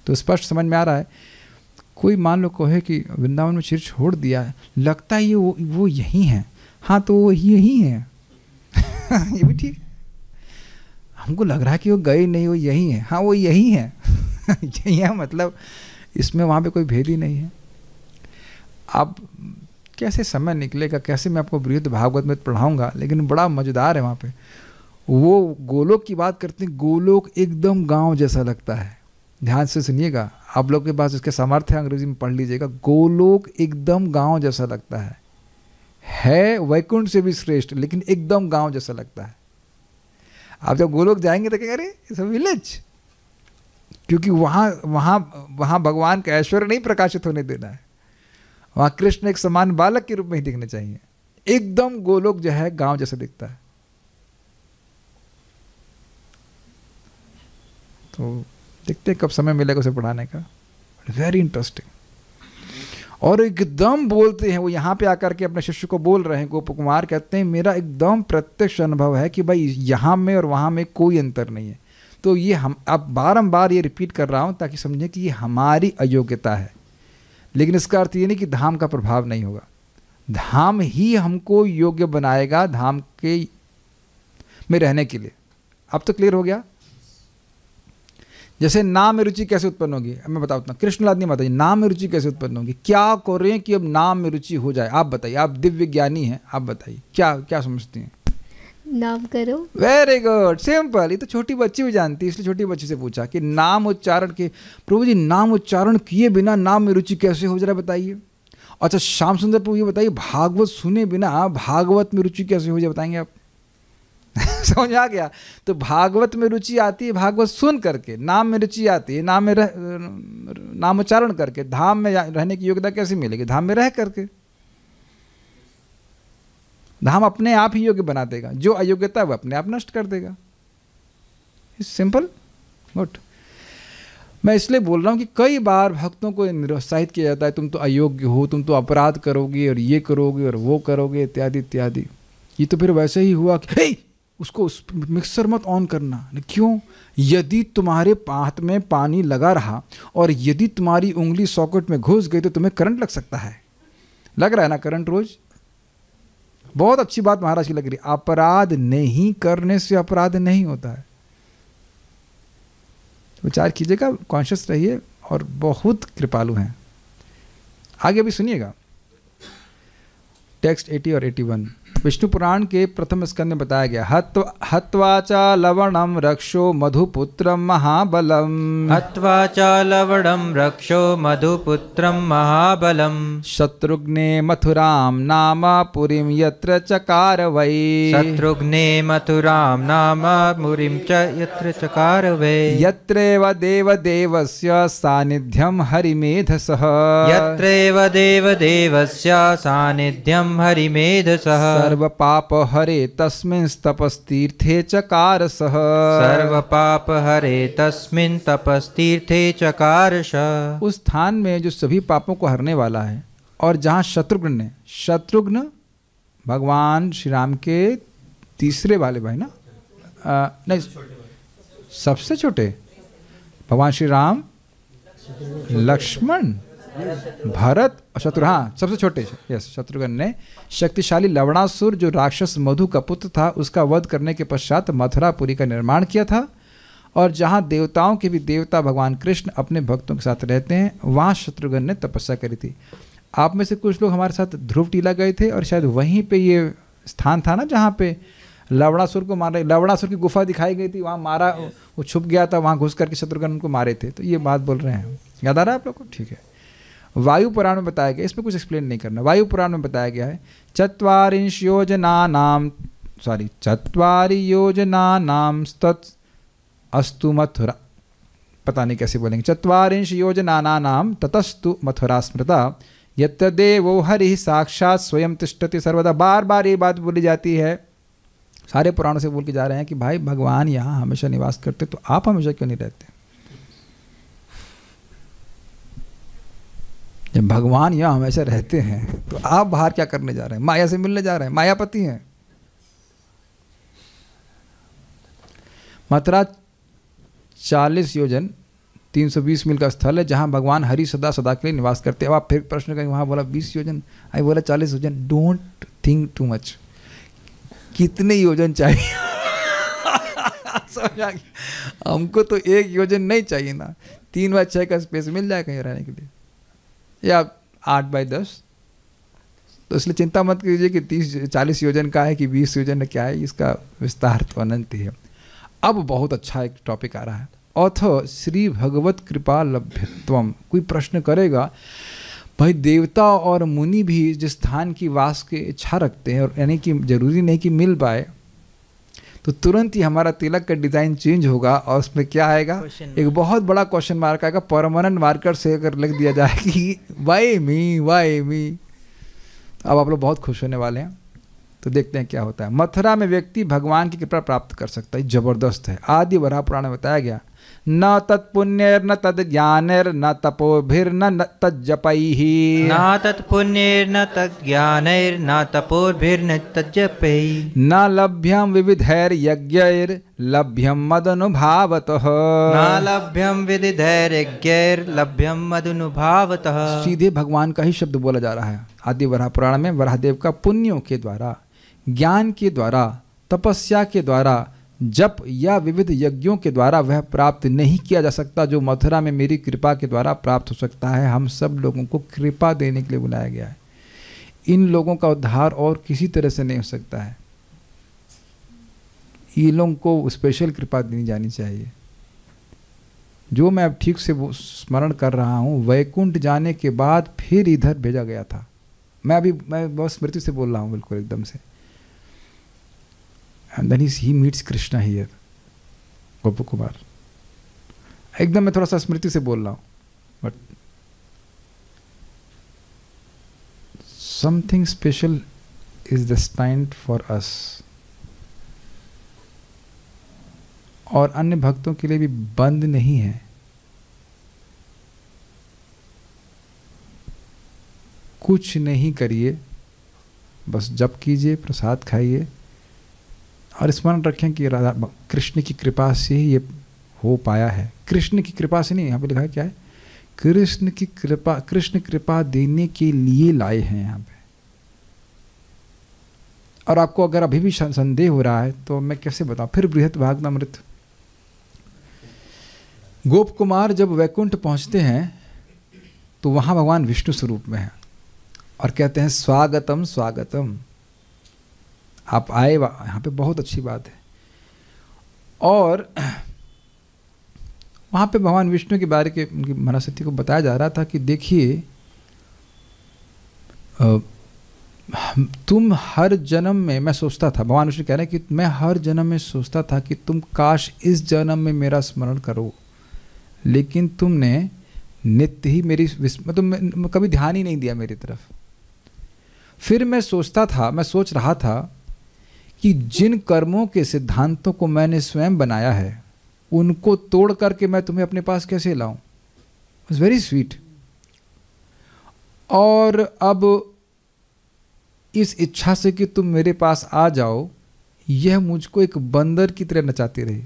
तो स्पष्ट समझ में आ रहा है कोई मान लो कहे कि वृंदावन में चिर छोड़ दिया लगता है ये वो वो यही है हाँ तो वो यही है ये भी ठीक हमको लग रहा है कि वो गए नहीं वो यही है हाँ वो यही है है मतलब इसमें वहाँ पे कोई भेद ही नहीं है अब कैसे समय निकलेगा कैसे मैं आपको बृहद भागवत में पढ़ाऊँगा लेकिन बड़ा मज़ेदार है वहाँ पे वो गोलोक की बात करते हैं गोलोक एकदम गांव जैसा लगता है ध्यान से सुनिएगा आप लोग के पास उसके सामर्थ्य अंग्रेजी में पढ़ लीजिएगा गोलोक एकदम गांव जैसा लगता है है वैकुंठ से भी श्रेष्ठ लेकिन एकदम गांव जैसा लगता है आप जब गोलोक जाएंगे तो कहेंगे अरे इट्स विलेज क्योंकि वहाँ वहाँ वहाँ भगवान का ऐश्वर्य नहीं प्रकाशित होने देना है वहाँ कृष्ण एक समान बालक के रूप में ही दिखने चाहिए एकदम गोलोक जो है गांव जैसा दिखता है तो देखते कब समय मिलेगा उसे पढ़ाने का वेरी इंटरेस्टिंग और एकदम बोलते हैं वो यहाँ पे आकर के अपने शिष्य को बोल रहे हैं गोप कुमार कहते हैं मेरा एकदम प्रत्यक्ष अनुभव है कि भाई यहाँ में और वहाँ में कोई अंतर नहीं है तो ये हम अब बारम्बार ये रिपीट कर रहा हूँ ताकि समझें कि ये हमारी अयोग्यता है लेकिन इसका अर्थ ये नहीं कि धाम का प्रभाव नहीं होगा धाम ही हमको योग्य बनाएगा धाम के में रहने के लिए अब तो क्लियर हो गया जैसे नाम में रुचि कैसे उत्पन्न होगी मैं बता उतना कृष्णलाल नहीं बताइए नाम में रुचि कैसे उत्पन्न होगी क्या कर रहे हैं कि अब नाम में रुचि हो जाए आप बताइए आप दिव्य ज्ञानी हैं आप बताइए क्या क्या समझते हैं नाम करो वेरी गुड सिंपल ये तो छोटी बच्ची भी जानती है इसलिए छोटी बच्ची से पूछा कि नाम उच्चारण के प्रभु जी नाम उच्चारण किए बिना नाम में रुचि कैसे हो जाए बताइए अच्छा श्याम सुंदर प्रभु ये बताइए भागवत सुने बिना भागवत में रुचि कैसे हो जाए बताएंगे आप समझ आ गया तो भागवत में रुचि आती है भागवत सुन करके नाम में रुचि आती है नाम में रह नामोच्चारण करके धाम में रहने की योग्यता कैसे मिलेगी धाम में रह करके धाम अपने आप ही योग्य बना देगा जो अयोग्यता है वह अपने आप नष्ट कर देगा सिंपल गुड मैं इसलिए बोल रहा हूँ कि कई बार भक्तों को निरुत्साहित किया जाता है तुम तो अयोग्य हो तुम तो अपराध करोगे और ये करोगे और वो करोगे इत्यादि इत्यादि ये तो फिर वैसे ही हुआ कि hey! उसको उस मिक्सर मत ऑन करना क्यों यदि तुम्हारे हाथ में पानी लगा रहा और यदि तुम्हारी उंगली सॉकेट में घुस गई तो तुम्हें करंट लग सकता है लग रहा है ना करंट रोज़ बहुत अच्छी बात महाराज की लग रही अपराध नहीं करने से अपराध नहीं होता है विचार कीजिएगा कॉन्शियस रहिए और बहुत कृपालु हैं आगे भी सुनिएगा टेक्स्ट 80 और 81 विष्णु पुराण के प्रथम स्कंद में बताया गया हत्वाचा लवणम रक्षो मधुपुत्र महाबलम हत्वाचा लवणम रक्षो मधुपुत्रम महाबलम शत्रुघ्ने मथुराम नाम पुरी यत्र चकार वै शत्रुघ्ने मथुराम नाम पुरी च यत्र चकार वै यत्रेव देव देवस्य सानिध्यम सह यत्रेव देव देवस्य सानिध्यम सह हरे तस्मिन् तपस्तीर्थे चकार पाप हरे तस्मिन् तपस्तीर्थे चकार सह उस स्थान में जो सभी पापों को हरने वाला है और जहाँ शत्रुघ्न ने शत्रुघ्न भगवान श्री राम के तीसरे वाले भाई ना आ, नहीं सबसे छोटे भगवान श्री राम लक्ष्मण भरत और शत्रु हाँ सबसे छोटे यस शत्रुघ्न ने शक्तिशाली लवणासुर जो राक्षस मधु का पुत्र था उसका वध करने के पश्चात मथुरापुरी का निर्माण किया था और जहाँ देवताओं के भी देवता भगवान कृष्ण अपने भक्तों के साथ रहते हैं वहाँ शत्रुघ्न ने तपस्या करी थी आप में से कुछ लोग हमारे साथ ध्रुव टीला गए थे और शायद वहीं पे ये स्थान था ना जहाँ पे लवणासुर को मारा लवणासुर की गुफा दिखाई गई थी वहाँ मारा वो छुप गया था वहाँ घुस करके शत्रुघ्न उनको मारे थे तो ये बात बोल रहे हैं याद आ रहा है आप लोग को ठीक है वायु पुराण में बताया गया इसमें कुछ एक्सप्लेन नहीं करना वायु पुराण में बताया गया है चत्वारिंश योजना नाम सॉरी चत्वारी योजना नाम स्तत् अस्तु मथुरा पता नहीं कैसे बोलेंगे चतवारिंश योजना नाम ततस्तु मथुरा स्मृता यत्यदेवो हरि साक्षात स्वयं तिष्ठति सर्वदा बार बार ये बात बोली जाती है सारे पुराणों से बोल के जा रहे हैं कि भाई भगवान यहाँ हमेशा निवास करते तो आप हमेशा क्यों नहीं रहते जब भगवान यहाँ हमेशा रहते हैं तो आप बाहर क्या करने जा रहे हैं माया से मिलने जा रहे हैं मायापति हैं मथुरा चालीस योजन 320 मील का स्थल है जहाँ भगवान हरि सदा सदा के लिए निवास करते हैं अब आप फिर प्रश्न करें वहाँ बोला 20 योजन आई बोला 40 योजन डोंट थिंक टू मच कितने योजन चाहिए हमको तो एक योजन नहीं चाहिए ना तीन बार छः का स्पेस मिल जाए कहीं रहने के लिए या आठ बाई दस तो इसलिए चिंता मत कीजिए कि तीस चालीस योजन का है कि बीस योजन क्या है इसका विस्तार तो अनंत ही है अब बहुत अच्छा एक टॉपिक आ रहा है अथ श्री भगवत कृपा लभ्यत्व कोई प्रश्न करेगा भाई देवता और मुनि भी जिस स्थान की वास की इच्छा रखते हैं और यानी कि जरूरी नहीं कि मिल पाए तो तुरंत ही हमारा तिलक का डिज़ाइन चेंज होगा और उसमें क्या आएगा एक बहुत बड़ा क्वेश्चन मार्क आएगा परमानेंट मार्कर से अगर लिख दिया जाए कि वाई मी वाई मी अब आप लोग बहुत खुश होने वाले हैं तो देखते हैं क्या होता है मथुरा में व्यक्ति भगवान की कृपा प्राप्त कर सकता है जबरदस्त है आदि वरा पुराण में बताया गया न तत्पुण्यर्न तद ज्ञानर्न तपोभिर्न तज्जपैः न तत्पुण्यैर्न तज्ज्ञानैर्न तपोभिर्न तज्जपैः न लभ्यं विविधैर्यज्ञैर्लभ्यं मदनुभावतः न लभ्यं विविधैर्यज्ञैर्लभ्यं मदनुभावतः सीधे भगवान का ही शब्द बोला जा रहा है आदि वराह पुराण में वराहदेव का पुण्यों के द्वारा ज्ञान के द्वारा तपस्या के द्वारा जप या विविध यज्ञों के द्वारा वह प्राप्त नहीं किया जा सकता जो मथुरा में मेरी कृपा के द्वारा प्राप्त हो सकता है हम सब लोगों को कृपा देने के लिए बुलाया गया है इन लोगों का उद्धार और किसी तरह से नहीं हो सकता है ये लोगों को स्पेशल कृपा देनी जानी चाहिए जो मैं अब ठीक से स्मरण कर रहा हूँ वैकुंठ जाने के बाद फिर इधर भेजा गया था मैं अभी मैं बहुत स्मृति से बोल रहा हूँ बिल्कुल एकदम से and then he meets Krishna here Gopu Kumar एकदम मैं थोड़ा सा स्मृति से बोल रहा हूँ but something special is the destined for us और अन्य भक्तों के लिए भी बंद नहीं है कुछ नहीं करिए बस जप कीजिए प्रसाद खाइए और स्मरण रखें कि राधा कृष्ण की कृपा से ही ये हो पाया है कृष्ण की कृपा से नहीं यहाँ पे लिखा है क्या है कृष्ण की कृपा कृष्ण कृपा देने के लिए लाए हैं यहाँ पे और आपको अगर अभी भी संदेह हो रहा है तो मैं कैसे बताऊँ फिर बृहत भागनामृत गोप कुमार जब वैकुंठ पहुँचते हैं तो वहाँ भगवान विष्णु स्वरूप में हैं और कहते हैं स्वागतम स्वागतम आप आए यहाँ पे बहुत अच्छी बात है और वहाँ पे भगवान विष्णु के बारे के उनकी मनस्थिति को बताया जा रहा था कि देखिए तुम हर जन्म में मैं सोचता था भगवान विष्णु कह रहे हैं कि मैं हर जन्म में सोचता था कि तुम काश इस जन्म में मेरा स्मरण करो लेकिन तुमने नित्य ही मेरी तुम मतलब कभी ध्यान ही नहीं दिया मेरी तरफ फिर मैं सोचता था मैं सोच रहा था कि जिन कर्मों के सिद्धांतों को मैंने स्वयं बनाया है उनको तोड़ करके मैं तुम्हें अपने पास कैसे लाऊं इट्स वेरी स्वीट और अब इस इच्छा से कि तुम मेरे पास आ जाओ यह मुझको एक बंदर की तरह नचाती रही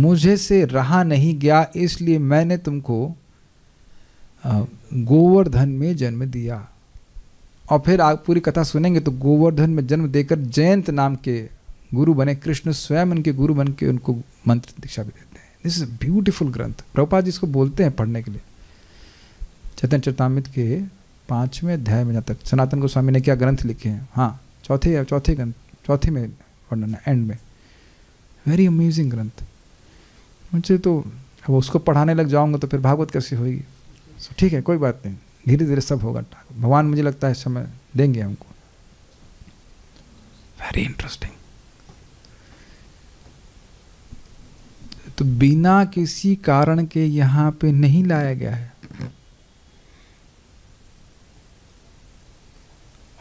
मुझे से रहा नहीं गया इसलिए मैंने तुमको गोवर्धन में जन्म दिया और फिर आप पूरी कथा सुनेंगे तो गोवर्धन में जन्म देकर जयंत नाम के गुरु बने कृष्ण स्वयं उनके गुरु बन के उनको मंत्र दीक्षा भी देते हैं दिस इज ब्यूटिफुल ग्रंथ प्रभुपाद इसको बोलते हैं पढ़ने के लिए चैतन चरतामृत के पाँचवें अध्याय में जाता सनातन गोस्वामी ने क्या ग्रंथ लिखे हैं हाँ चौथे या चौथे ग्रंथ चौथे में वर्णन है एंड में वेरी अमेजिंग ग्रंथ मुझे तो अब उसको पढ़ाने लग जाऊंगा तो फिर भागवत कैसी होगी ठीक है कोई बात नहीं धीरे धीरे सब होगा ठाकुर भगवान मुझे लगता है समय देंगे हमको वेरी इंटरेस्टिंग तो बिना किसी कारण के यहां पे नहीं लाया गया है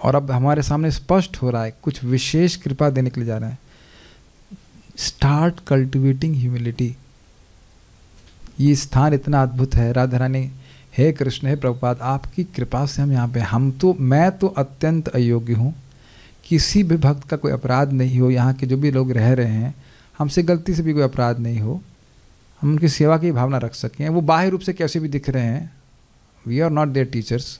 और अब हमारे सामने स्पष्ट हो रहा है कुछ विशेष कृपा देने के लिए जा रहे हैं स्टार्ट कल्टिवेटिंग ह्यूमिलिटी ये स्थान इतना अद्भुत है राधा रानी हे कृष्ण हे प्रभुपाद आपकी कृपा से हम यहाँ पे हम तो मैं तो अत्यंत अयोग्य हूँ किसी भी भक्त का कोई अपराध नहीं हो यहाँ के जो भी लोग रह रहे हैं हमसे गलती से भी कोई अपराध नहीं हो हम उनकी सेवा की भावना रख सकें वो बाह्य रूप से कैसे भी दिख रहे हैं we are not their teachers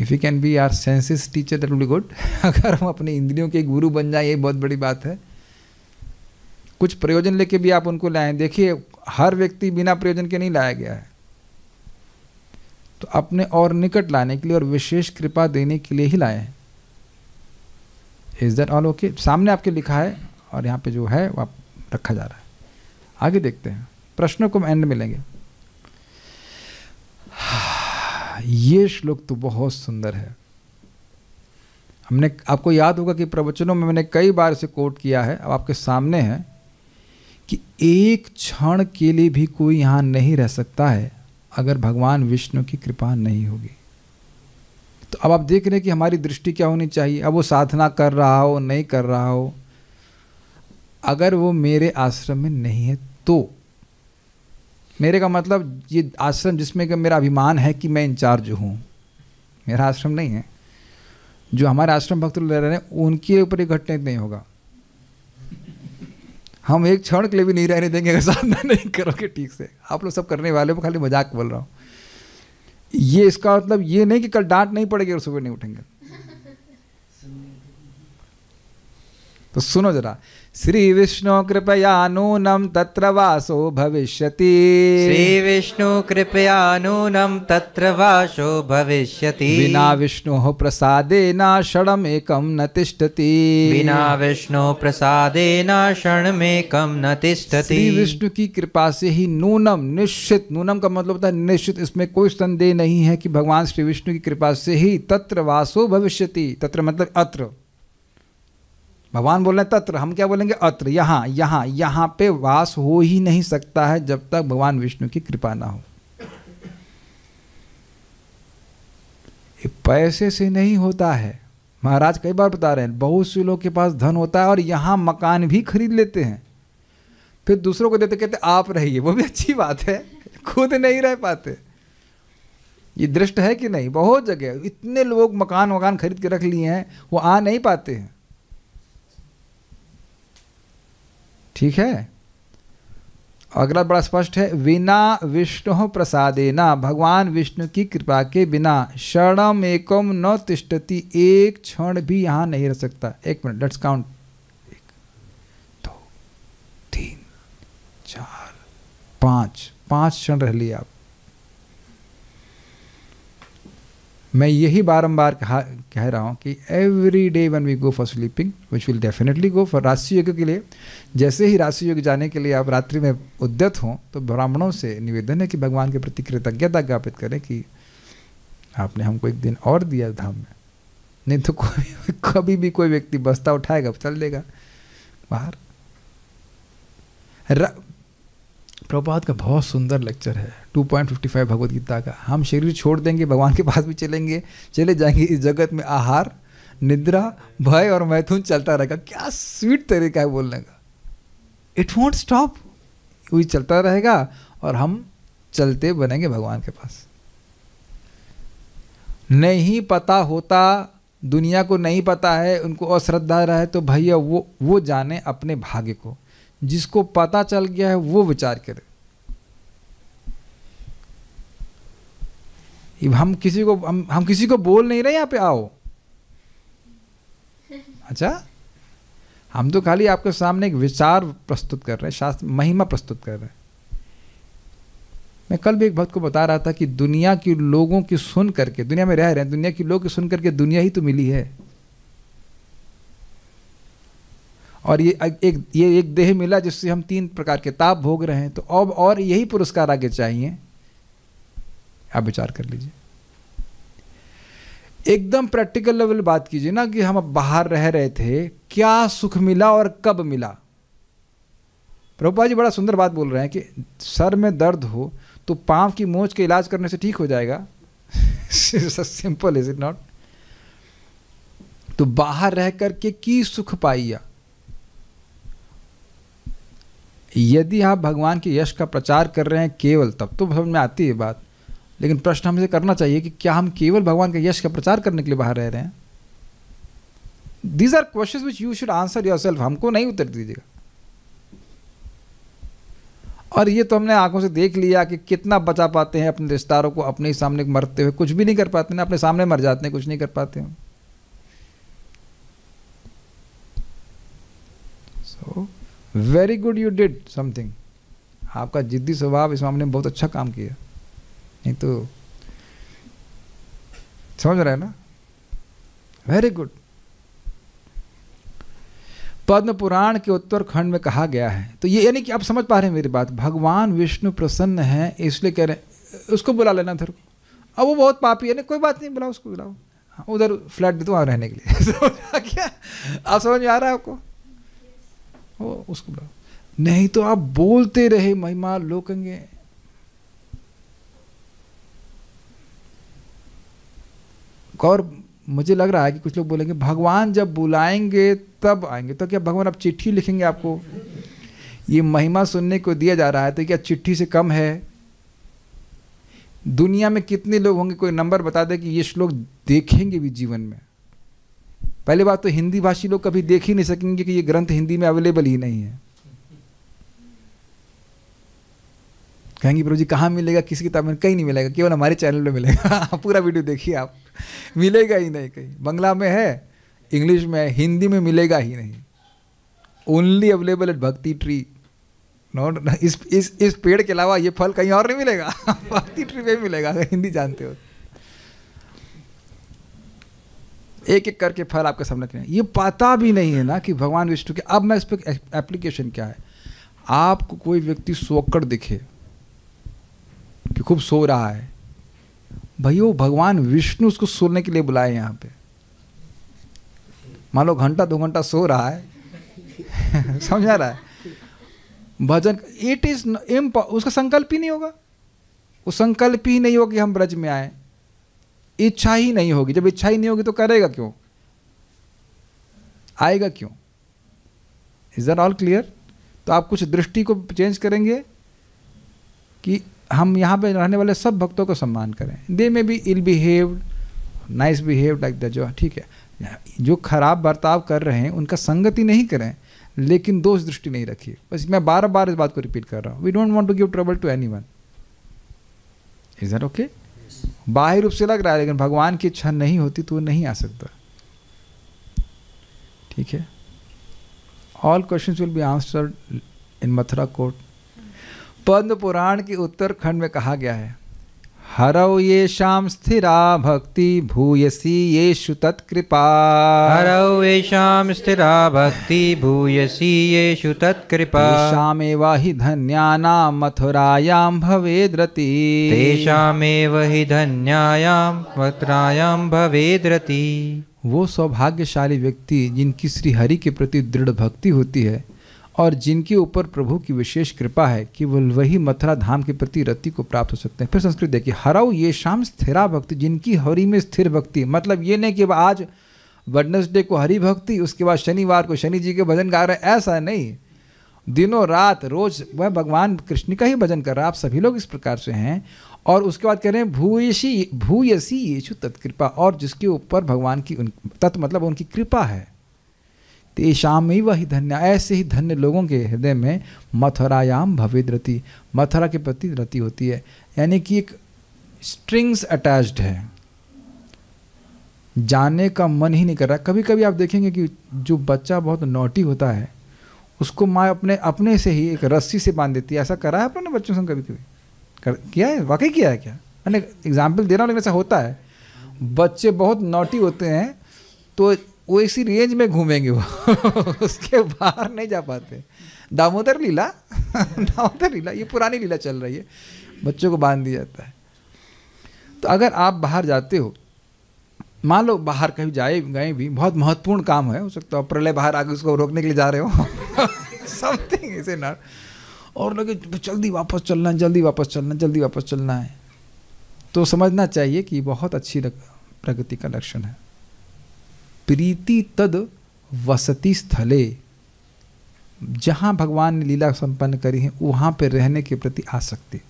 if you can be our senses teacher that will be good अगर हम अपने इंद्रियों के गुरु बन जाए ये बहुत बड़ी बात है कुछ प्रयोजन लेके भी आप उनको लाएं देखिए हर व्यक्ति बिना प्रयोजन के नहीं लाया गया है तो अपने और निकट लाने के लिए और विशेष कृपा देने के लिए ही लाए हैं इज दैट ऑल ओके सामने आपके लिखा है और यहाँ पे जो है वो रखा जा रहा है आगे देखते हैं प्रश्नों को एंड मिलेंगे ये श्लोक तो बहुत सुंदर है हमने आपको याद होगा कि प्रवचनों में मैंने कई बार इसे कोट किया है अब आपके सामने है कि एक क्षण के लिए भी कोई यहाँ नहीं रह सकता है अगर भगवान विष्णु की कृपा नहीं होगी तो अब आप देख रहे हैं कि हमारी दृष्टि क्या होनी चाहिए अब वो साधना कर रहा हो नहीं कर रहा हो अगर वो मेरे आश्रम में नहीं है तो मेरे का मतलब ये आश्रम जिसमें का मेरा अभिमान है कि मैं इंचार्ज हूँ मेरा आश्रम नहीं है जो हमारे आश्रम भक्त रह रहे हैं उनके ऊपर ये घटना नहीं होगा हम एक क्षण के लिए भी नहीं रहने देंगे अगर साधना नहीं करोगे ठीक से आप लोग सब करने वाले हो खाली मजाक बोल रहा हूँ ये इसका मतलब ये नहीं कि कल डांट नहीं पड़ेगी और सुबह नहीं उठेंगे तो सुनो जरा श्री विष्णु नून त्र तत्र वासो श्री विष्णु कृपया तत्र वासो भविष्यति भविष्य विष्णोः प्रसादेन षडमेकं न तिष्ठति विष्णु विष्णोः प्रसादेन षडमेकं न तिष्ठति विष्णु की कृपा से ही नूनम निश्चित नूनम का मतलब होता है निश्चित इसमें कोई संदेह नहीं है कि भगवान श्री विष्णु की कृपा से ही तत्र वासो भविष्यति तत्र मतलब अत्र भगवान बोल रहे हैं तत्र हम क्या बोलेंगे अत्र यहाँ यहाँ यहाँ पे वास हो ही नहीं सकता है जब तक भगवान विष्णु की कृपा ना हो पैसे से नहीं होता है महाराज कई बार बता रहे हैं बहुत से लोग के पास धन होता है और यहाँ मकान भी खरीद लेते हैं फिर दूसरों को देते कहते आप रहिए वो भी अच्छी बात है खुद नहीं रह पाते ये दृष्ट है कि नहीं बहुत जगह इतने लोग मकान वकान खरीद के रख लिए हैं वो आ नहीं पाते हैं ठीक है अगला बड़ा स्पष्ट है बिना विष्णु प्रसादेना भगवान विष्णु की कृपा के बिना शरणम एकम न तिष्ठति एक क्षण भी यहां नहीं रह सकता एक मिनट लेट्स काउंट एक दो तीन चार पांच पांच क्षण रह लिया आप मैं यही बारंबार कहा कह रहा हूँ कि every day one we go for sleeping which will definitely go for राशि योग के लिए जैसे ही राशि योग जाने के लिए आप रात्रि में उद्यत हों तो ब्राह्मणों से निवेदन है कि भगवान के प्रति कृतज्ञता ज्ञापित करें कि आपने हमको एक दिन और दिया धाम में नहीं तो कोई कभी भी कोई व्यक्ति बस्ता उठाएगा चल देगा बाहर प्रभात का बहुत सुंदर लेक्चर है 2.55 भगवत गीता का हम शरीर छोड़ देंगे भगवान के पास भी चलेंगे चले जाएंगे इस जगत में आहार निद्रा भय और मैथुन चलता रहेगा क्या स्वीट तरीका है बोलने का इट वॉन्ट स्टॉप वही चलता रहेगा और हम चलते बनेंगे भगवान के पास नहीं पता होता दुनिया को नहीं पता है उनको अश्रद्धा रहे तो भैया वो वो जाने अपने भाग्य को जिसको पता चल गया है वो विचार करे हम किसी को हम हम किसी को बोल नहीं रहे यहाँ पे आओ अच्छा हम तो खाली आपके सामने एक विचार प्रस्तुत कर रहे हैं शास्त्र महिमा प्रस्तुत कर रहे हैं मैं कल भी एक भक्त को बता रहा था कि दुनिया के लोगों की सुन करके दुनिया में रह रहे हैं दुनिया के लोग की सुन करके दुनिया ही तो मिली है और ये एक ये एक देह मिला जिससे हम तीन प्रकार के ताप भोग रहे हैं तो अब और यही पुरस्कार आगे चाहिए आप विचार कर लीजिए एकदम प्रैक्टिकल लेवल बात कीजिए ना कि हम बाहर रह रहे थे क्या सुख मिला और कब मिला प्रभुपा जी बड़ा सुंदर बात बोल रहे हैं कि सर में दर्द हो तो पाँव की मोच के इलाज करने से ठीक हो जाएगा सिंपल इज इट नॉट तो बाहर रह करके की सुख पाइया यदि आप भगवान के यश का प्रचार कर रहे हैं केवल तब तो समझ में आती है बात लेकिन प्रश्न हमसे करना चाहिए कि क्या हम केवल भगवान के यश का प्रचार करने के लिए बाहर रह रहे हैं these are question which you should answer yourself हमको नहीं उत्तर दीजिएगा और ये तो हमने आंखों से देख लिया कि कितना बचा पाते हैं अपने रिश्तेदारों को अपने ही सामने मरते हुए कुछ भी नहीं कर पाते ना अपने सामने मर जाते हैं कुछ नहीं कर पाते हैं so so, very good you did something आपका जिद्दी स्वभाव इस मामले में बहुत अच्छा काम किया नहीं तो समझ रहे ना वेरी गुड पद्म पुराण के उत्तर खंड में कहा गया है तो ये यानी कि आप समझ पा रहे हैं मेरी बात भगवान विष्णु प्रसन्न है इसलिए कह रहे हैं उसको बुला लेना तेरे को अब वो बहुत पापी है ना कोई बात नहीं बुलाओ उसको बुलाओ हाँ, उधर फ्लैट दे दो तो वहाँ रहने के लिए क्या आप समझ में आ रहा है आपको वो उसको बुलाओ नहीं तो आप बोलते रहे महिमा लोकेंगे और मुझे लग रहा है कि कुछ लोग बोलेंगे भगवान जब बुलाएंगे तब आएंगे तो क्या भगवान आप चिट्ठी लिखेंगे आपको ये महिमा सुनने को दिया जा रहा है तो क्या चिट्ठी से कम है दुनिया में कितने लोग होंगे कोई नंबर बता दे कि ये श्लोक देखेंगे भी जीवन में पहली बात तो हिंदी भाषी लोग कभी देख ही नहीं सकेंगे कि ये ग्रंथ हिंदी में अवेलेबल ही नहीं है कहेंगे प्रभु जी कहाँ मिलेगा किसी किताब में कहीं नहीं मिलेगा केवल हमारे चैनल में मिलेगा हाँ, पूरा वीडियो देखिए आप मिलेगा ही नहीं कहीं बंगला में है इंग्लिश में है हिंदी में मिलेगा ही नहीं only available at Bhakti tree no is is इस पेड़ के अलावा ये फल कहीं और नहीं मिलेगा भक्ति ट्री में मिलेगा अगर हिंदी जानते हो एक एक करके फल आपके सामने करें ये पता भी नहीं है ना कि भगवान विष्णु के अब मैं इस पर एप्लीकेशन क्या है आपको कोई व्यक्ति सोकर दिखे कि खूब सो रहा है भैया वो भगवान विष्णु उसको सोने के लिए बुलाए यहाँ पे मान लो घंटा दो घंटा सो रहा है समझा रहा है भजन इट इज इम्प उसका संकल्प ही नहीं होगा वो संकल्प ही नहीं होगा कि हम ब्रज में आए इच्छा ही नहीं होगी जब इच्छा ही नहीं होगी तो करेगा क्यों आएगा क्यों इज दर ऑल क्लियर तो आप कुछ दृष्टि को चेंज करेंगे कि हम यहाँ पे रहने वाले सब भक्तों को सम्मान करें दे में be ill behave nice behave like the जो ठीक है जो खराब बर्ताव कर रहे हैं उनका संगति नहीं करें लेकिन दोष दृष्टि नहीं रखिए बस मैं बार बार इस बात को रिपीट कर रहा हूँ we don't want to give trouble to anyone is there okay बाह्य रूप से लग रहा है लेकिन भगवान की इच्छा नहीं होती तो वो नहीं आ सकता ठीक है all question will be answered in Mathura court Padma Purana के उत्तरखंड में कहा गया है हरौ येषां स्थिरा भक्ति भूयसी येषु तत्कृपा हरौ येषां स्थिरा भक्ति भूयसी येषु तत्कृपा तेषामेव हि धन्यानां मथुरायां भवेद्रति तेषामेव हि धन्यायां मथुरायां भवेद्रति वो सौभाग्यशाली व्यक्ति जिनकी श्री हरि के प्रति दृढ़ भक्ति होती है और जिनके ऊपर प्रभु की विशेष कृपा है कि वो वही मथुरा धाम के प्रति रति को प्राप्त हो सकते हैं फिर संस्कृत देखिए हराओ ये शाम स्थिरा भक्ति जिनकी हरि में स्थिर भक्ति मतलब ये नहीं कि आज वेडनेसडे को हरि भक्ति उसके बाद शनिवार को शनि जी के भजन गा रहे हैं ऐसा नहीं दिनों रात रोज वह भगवान कृष्ण का ही भजन कर रहा आप सभी लोग इस प्रकार से हैं और उसके बाद कह रहे हैं भूयसी भूयसी येषु तत्कृपा और जिसके ऊपर भगवान की उन तत् मतलब उनकी कृपा है तेषाम वही धन्य ऐसे ही धन्य लोगों के हृदय में मथुरायाम भविद रति मथुरा के प्रति रति होती है यानी कि एक स्ट्रिंग्स अटैच्ड है जाने का मन ही नहीं कर रहा कभी कभी आप देखेंगे कि जो बच्चा बहुत नोटी होता है उसको माँ अपने अपने से ही एक रस्सी से बांध देती है ऐसा करा है अपने बच्चों से कभी कभी कर किया है वाकई किया है क्या मैंने एग्जाम्पल दे रहा हूँ लेकिन ऐसा होता है बच्चे बहुत नोटी होते हैं तो वो इसी रेंज में घूमेंगे वो उसके बाहर नहीं जा पाते दामोदर लीला दामोदर लीला ये पुरानी लीला चल रही है बच्चों को बांध दिया जाता है तो अगर आप बाहर जाते हो मान लो बाहर कहीं जाए गए भी बहुत महत्वपूर्ण काम है हो सकता है प्रलय बाहर आगे उसको रोकने के लिए जा रहे हो समथिंग इसे न और लगे तो जल्दी वापस चलना है जल्दी वापस चलना जल्दी वापस चलना है तो समझना चाहिए कि बहुत अच्छी प्रगति का लक्षण है प्रीति तद वसती स्थले जहाँ भगवान ने लीला संपन्न करी है वहाँ पर रहने के प्रति आसक्ति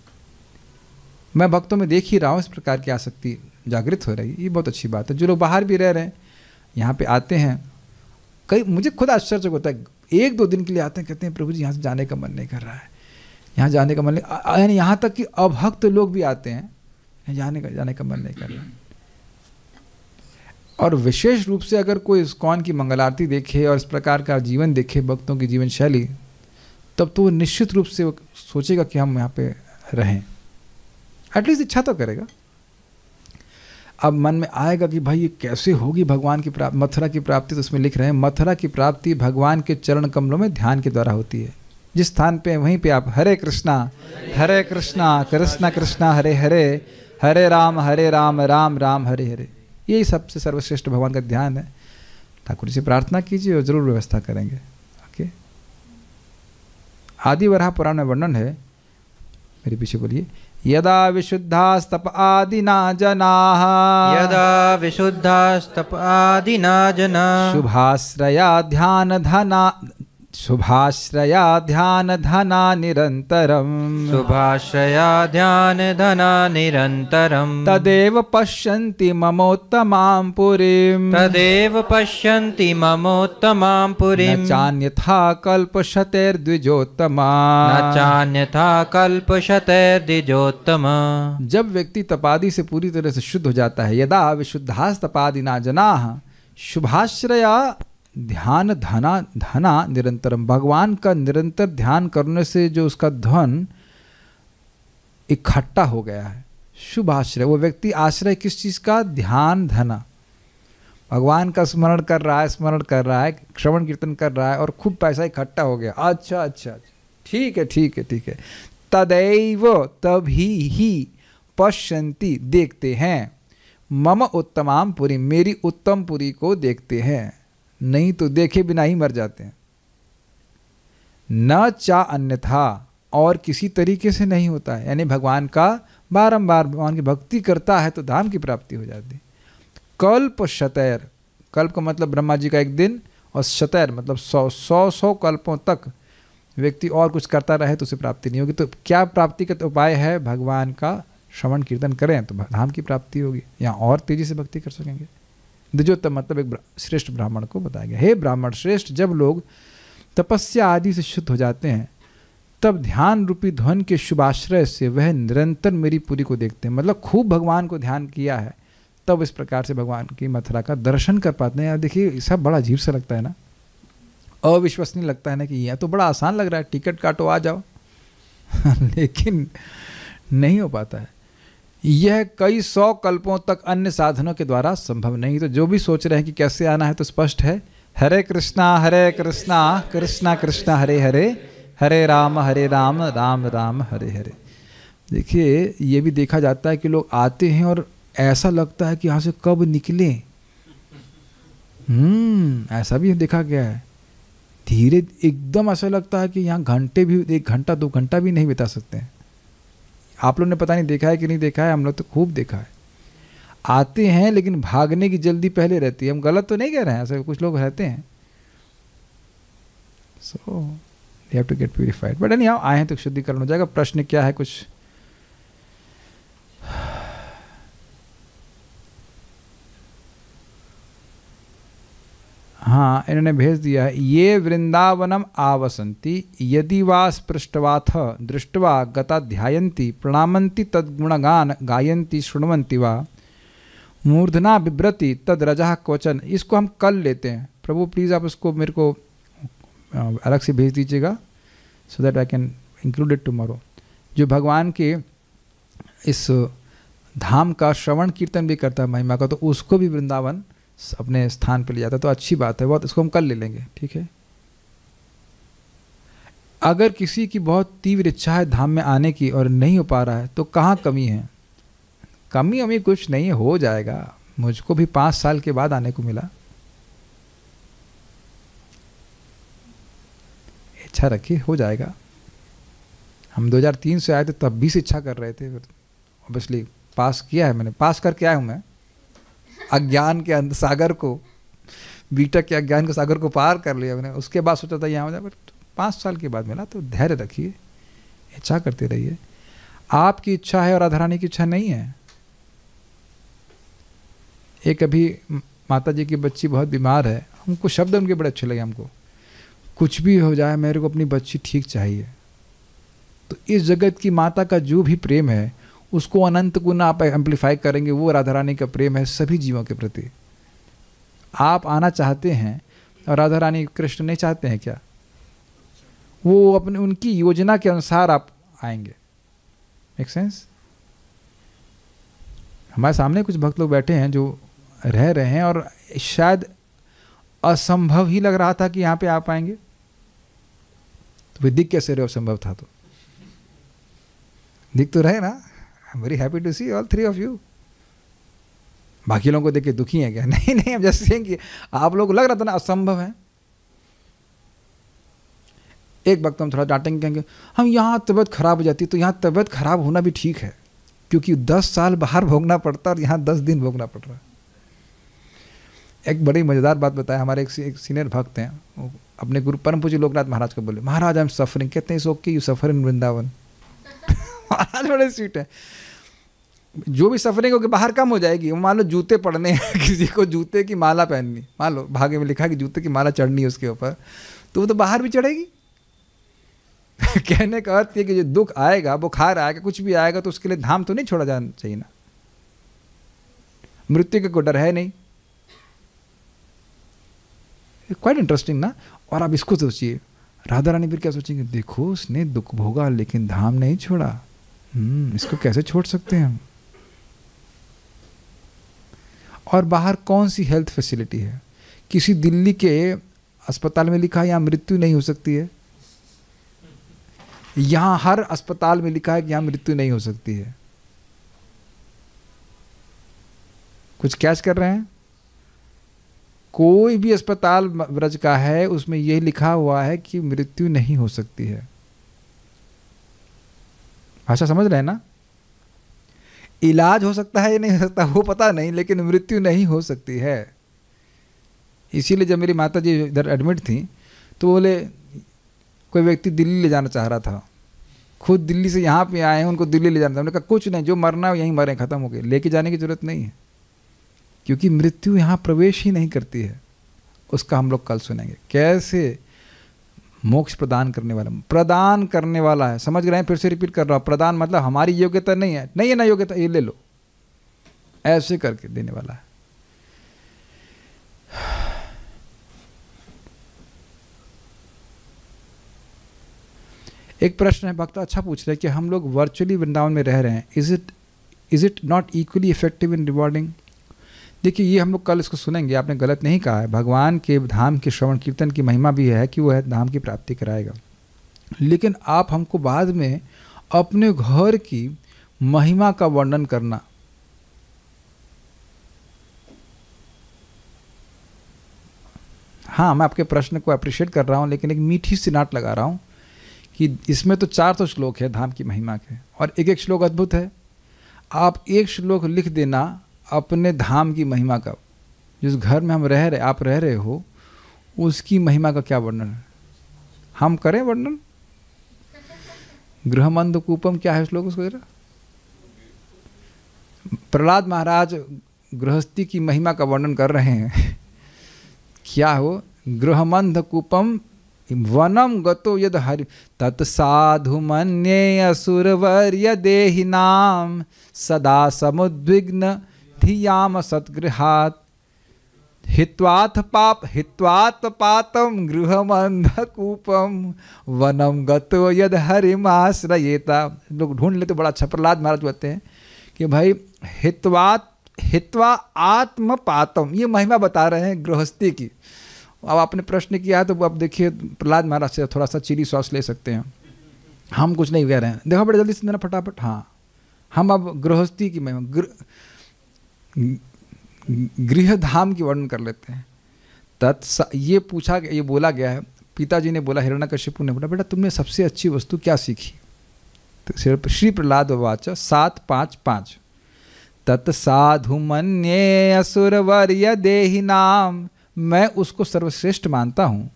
मैं भक्तों में देख ही रहा हूँ इस प्रकार की आसक्ति जागृत हो रही है ये बहुत अच्छी बात है जो लोग बाहर भी रह रहे हैं यहाँ पे आते हैं कई मुझे खुद आश्चर्य होता है एक दो दिन के लिए आते हैं कहते हैं प्रभु जी यहाँ से जाने का मन नहीं कर रहा है यहाँ जाने का मन नहीं यहाँ तक कि अभक्त लोग भी आते हैं जाने का जाने का मन नहीं कर रहा है और विशेष रूप से अगर कोई इस्कॉन की मंगलारती देखे और इस प्रकार का जीवन देखे भक्तों की जीवन शैली तब तो वो निश्चित रूप से सोचेगा कि हम यहाँ पे रहें एटलीस्ट इच्छा तो करेगा अब मन में आएगा कि भाई ये कैसे होगी भगवान की प्राप्ति मथुरा की प्राप्ति तो उसमें लिख रहे हैं मथुरा की प्राप्ति भगवान के चरण कमलों में ध्यान के द्वारा होती है जिस स्थान पे वहीं पे आप हरे कृष्णा हरे कृष्णा कृष्णा कृष्णा हरे हरे हरे राम हरे राम राम राम हरे हरे यही सबसे सर्वश्रेष्ठ भगवान का ध्यान है ठाकुर जी से प्रार्थना कीजिए और जरूर व्यवस्था करेंगे ओके आदि वरा पुराण में वर्णन है मेरे पीछे बोलिए यदा विशुद्धास्तप ना जना यदा विशुद्धास्तप ना जना शुभाश्रया ध्यान धना शुभाश्रया धना निरन्तरम् शुभाश्रया ध्यानधना निरन्तरम् तदेव पश्यन्ति ममोत्तमां पुरीं तदेव पश्यन्ति ममोत्तमां चान्य चान्यथा कल्पशतेर्द्विजोत्तमा चान्यथा कल्पशतेर्द्विजोत्तम जब व्यक्ति तपादी से पूरी तरह से शुद्ध हो जाता है यदा विशुद्धास्तपादिना जनाः शुभाश्रया ध्यान धना धना निरंतरम भगवान का निरंतर ध्यान करने से जो उसका धन इकट्ठा हो गया है शुभ आश्रय वो व्यक्ति आश्रय किस चीज़ का ध्यान धना भगवान का स्मरण कर रहा है स्मरण कर रहा है श्रवण कीर्तन कर रहा है और खूब पैसा इकट्ठा हो गया अच्छा अच्छा, अच्छा। ठीक है ठीक है ठीक है तदैव तभी ही पश्यंति देखते हैं मम उत्तमाम पुरी मेरी उत्तम पुरी को देखते हैं नहीं तो देखे बिना ही मर जाते हैं न चा अन्यथा और किसी तरीके से नहीं होता है यानी भगवान का बारंबार भगवान की भक्ति करता है तो धाम की प्राप्ति हो जाती है कल्प शतैर कल्प का मतलब ब्रह्मा जी का एक दिन और शतैर मतलब सौ सौ सौ कल्पों तक व्यक्ति और कुछ करता रहे तो उसे प्राप्ति नहीं होगी तो क्या प्राप्ति का तो उपाय है भगवान का श्रवण कीर्तन करें तो धाम की प्राप्ति होगी या और तेज़ी से भक्ति कर सकेंगे द्विजोत्तम मतलब एक श्रेष्ठ ब्राह्मण को बताया गया हे ब्राह्मण श्रेष्ठ जब लोग तपस्या आदि से शुद्ध हो जाते हैं तब ध्यान रूपी ध्वन के शुभाश्रय से वह निरंतर मेरी पुरी को देखते हैं मतलब खूब भगवान को ध्यान किया है तब इस प्रकार से भगवान की मथुरा का दर्शन कर पाते हैं देखिए सब बड़ा अजीब सा लगता है ना अविश्वसनीय लगता है ना कि यह तो बड़ा आसान लग रहा है टिकट काटो आ जाओ लेकिन नहीं हो पाता है यह कई सौ कल्पों तक अन्य साधनों के द्वारा संभव नहीं तो जो भी सोच रहे हैं कि कैसे आना है तो स्पष्ट है हरे कृष्णा हरे कृष्णा कृष्णा कृष्णा हरे हरे हरे राम हरे राम राम राम हरे हरे देखिए ये भी देखा जाता है कि लोग आते हैं और ऐसा लगता है कि यहाँ से कब निकले हम्म ऐसा भी देखा गया है धीरे एकदम ऐसा लगता है कि यहाँ घंटे भी एक घंटा दो घंटा भी नहीं बिता सकते हैं आप लोग ने पता नहीं देखा है कि नहीं देखा है हम लोग तो खूब देखा है आते हैं लेकिन भागने की जल्दी पहले रहती है हम गलत तो नहीं कह रहे हैं ऐसे कुछ लोग रहते हैं so they have to get purified but any आए हैं तो शुद्धिकरण हो जाएगा प्रश्न क्या है कुछ हाँ इन्होंने भेज दिया है ये वृंदावनम आवसंती यदि वा स्पृष्टवाथ दृष्टवा गताध्यायती प्रणामती तद्गुणगान गायंती शुणवंती वा मूर्धना विभ्रति तद रजा क्वचन इसको हम कल लेते हैं प्रभु प्लीज़ आप इसको मेरे को अलग से भेज दीजिएगा so that I can included tomorrow जो भगवान के इस धाम का श्रवण कीर्तन भी करता है महिमा का तो उसको भी वृंदावन अपने स्थान पर ले जाता है तो अच्छी बात है बहुत इसको हम कल ले लेंगे ठीक है अगर किसी की बहुत तीव्र इच्छा है धाम में आने की और नहीं हो पा रहा है तो कहाँ कमी है कमी अमी कुछ नहीं है हो जाएगा मुझको भी पाँच साल के बाद आने को मिला इच्छा रखिए हो जाएगा हम 2003 से आए थे तब भी इच्छा कर रहे थे ऑब्वियसली पास किया है मैंने पास करके आया हूँ मैं अज्ञान के अंदर सागर को बीटक के अज्ञान के सागर को पार कर लिया मैंने उसके बाद सोचा था यहाँ तो पाँच साल के बाद मिला तो धैर्य रखिए इच्छा करते रहिए आपकी इच्छा है और आधारानी की इच्छा नहीं है एक अभी माता जी की बच्ची बहुत बीमार है हमको शब्द उनके बड़े अच्छे लगे हमको कुछ भी हो जाए मेरे को अपनी बच्ची ठीक चाहिए तो इस जगत की माता का जो भी प्रेम है उसको अनंत गुना आप एम्पलीफाई करेंगे वो राधा रानी का प्रेम है सभी जीवों के प्रति आप आना चाहते हैं और राधा रानी कृष्ण नहीं चाहते हैं क्या वो अपने उनकी योजना के अनुसार आप आएंगे मेक सेंस हमारे सामने कुछ भक्त लोग बैठे हैं जो रह रहे हैं और शायद असंभव ही लग रहा था कि यहाँ पे आप आएंगे तो फिर दिख कैसे रहे असंभव था तो दिख तो रहे ना I am very happy to see all three of you बाकी लोगों को देख के दुखी हैं क्या नहीं नहीं हम जैसे कि आप लोग लग रहा था ना असंभव है एक वक्त हम थोड़ा डांटेंगे कहेंगे हम यहाँ तबीयत खराब हो जाती तो यहाँ तबीयत खराब होना भी ठीक है क्योंकि दस साल बाहर भोगना पड़ता और यहाँ दस दिन भोगना पड़ रहा एक बड़ी मज़ेदार बात बताया हमारे एक, एक सीनियर भक्त हैं वो अपने गुरु परम पूज्य लोकनाथ महाराज को बोले महाराज आई एम सफरिंग कहते हैं इस okay you suffer in Vrindavan Maharaj बड़े स्वीट है जो भी सफरिंग होगी बाहर कम हो जाएगी मान लो जूते पड़ने हैं किसी को जूते की माला पहननी मान लो भाग्य में लिखा कि जूते की माला चढ़नी है उसके ऊपर तो वो तो बाहर भी चढ़ेगी कहने का अर्थ ये कि जो दुख आएगा बुखार आएगा कुछ भी आएगा तो उसके लिए धाम तो नहीं छोड़ा जाना चाहिए ना मृत्यु का कोई डर है नहीं क्वाइट इंटरेस्टिंग ना और आप इसको सोचिए राधा रानी फिर क्या सोचेंगे देखो उसने दुख भोगा लेकिन धाम नहीं छोड़ा हम्म, इसको कैसे छोड़ सकते हैं हम और बाहर कौन सी हेल्थ फैसिलिटी है किसी दिल्ली के अस्पताल में लिखा है यहाँ मृत्यु नहीं हो सकती है यहाँ हर अस्पताल में लिखा है कि यहाँ मृत्यु नहीं हो सकती है कुछ कैच कर रहे हैं कोई भी अस्पताल ब्रज का है उसमें यह लिखा हुआ है कि मृत्यु नहीं हो सकती है भाषा समझ रहे हैं ना इलाज हो सकता है या नहीं हो सकता वो पता नहीं लेकिन मृत्यु नहीं हो सकती है इसीलिए जब मेरी माता जी इधर एडमिट थी तो बोले कोई व्यक्ति दिल्ली ले जाना चाह रहा था खुद दिल्ली से यहाँ पे आए हैं उनको दिल्ली ले जाना था हमने कहा कुछ नहीं जो मरना है यहीं मरें ख़त्म हो गए लेके जाने की ज़रूरत नहीं है क्योंकि मृत्यु यहाँ प्रवेश ही नहीं करती है उसका हम लोग कल सुनेंगे कैसे मोक्ष प्रदान करने वाला प्रदान करने वाला है समझ रहे हैं फिर से रिपीट कर रहा हूँ प्रदान मतलब हमारी योग्यता नहीं है नहीं है ना योग्यता ये ले लो ऐसे करके देने वाला है एक प्रश्न है भक्त अच्छा पूछ रहे कि हम लोग वर्चुअली वृंदावन में रह रहे हैं is it is it not equally effective in rewarding देखिए ये हम लोग कल इसको सुनेंगे आपने गलत नहीं कहा है भगवान के धाम के श्रवण कीर्तन की महिमा भी है कि वह धाम की प्राप्ति कराएगा लेकिन आप हमको बाद में अपने घर की महिमा का वर्णन करना हाँ मैं आपके प्रश्न को अप्रिशिएट कर रहा हूँ लेकिन एक मीठी सी नाट लगा रहा हूँ कि इसमें तो चार तो श्लोक है धाम की महिमा के और एक एक श्लोक अद्भुत है आप एक श्लोक लिख देना अपने धाम की महिमा का जिस घर में हम रह रहे आप रह रहे हो उसकी महिमा का क्या वर्णन है हम करें वर्णन गृहमंद कूपम क्या है श्लोक उसको जरा प्रहलाद महाराज गृहस्थी की महिमा का वर्णन कर रहे हैं क्या हो गृहमंध कूपम वनम गतो यद हरि तत्साधु मन असुरवर्य देहिनाम सदा समुद्विग्न धियाम सद्गृहात् हित्वाथ पाप हित्वात् पातम गृहमंधकूपम वनम गतो यद हरिमाश्रयेता लोग ढूंढ लेते बड़ा अच्छा प्रहलाद महाराज बोलते हैं कि भाई हित्वात् हित्वा आत्म पातम ये महिमा बता रहे हैं गृहस्थी की अब आपने प्रश्न किया है तो अब देखिए प्रहलाद महाराज से थोड़ा सा चिली सॉस ले सकते हैं हम कुछ नहीं कह रहे हैं देखो बड़े जल्दी से मेरा फटाफट हाँ हम अब गृहस्थी की महिमा गृह धाम की वर्णन कर लेते हैं तत् ये पूछा ये बोला गया है पिताजी ने बोला कश्यपु ने बोला बेटा तुमने सबसे अच्छी वस्तु क्या सीखी तो श्री प्रहलाद वाच सात पाँच पाँच तत्साधु मन असुर वर्य नाम मैं उसको सर्वश्रेष्ठ मानता हूँ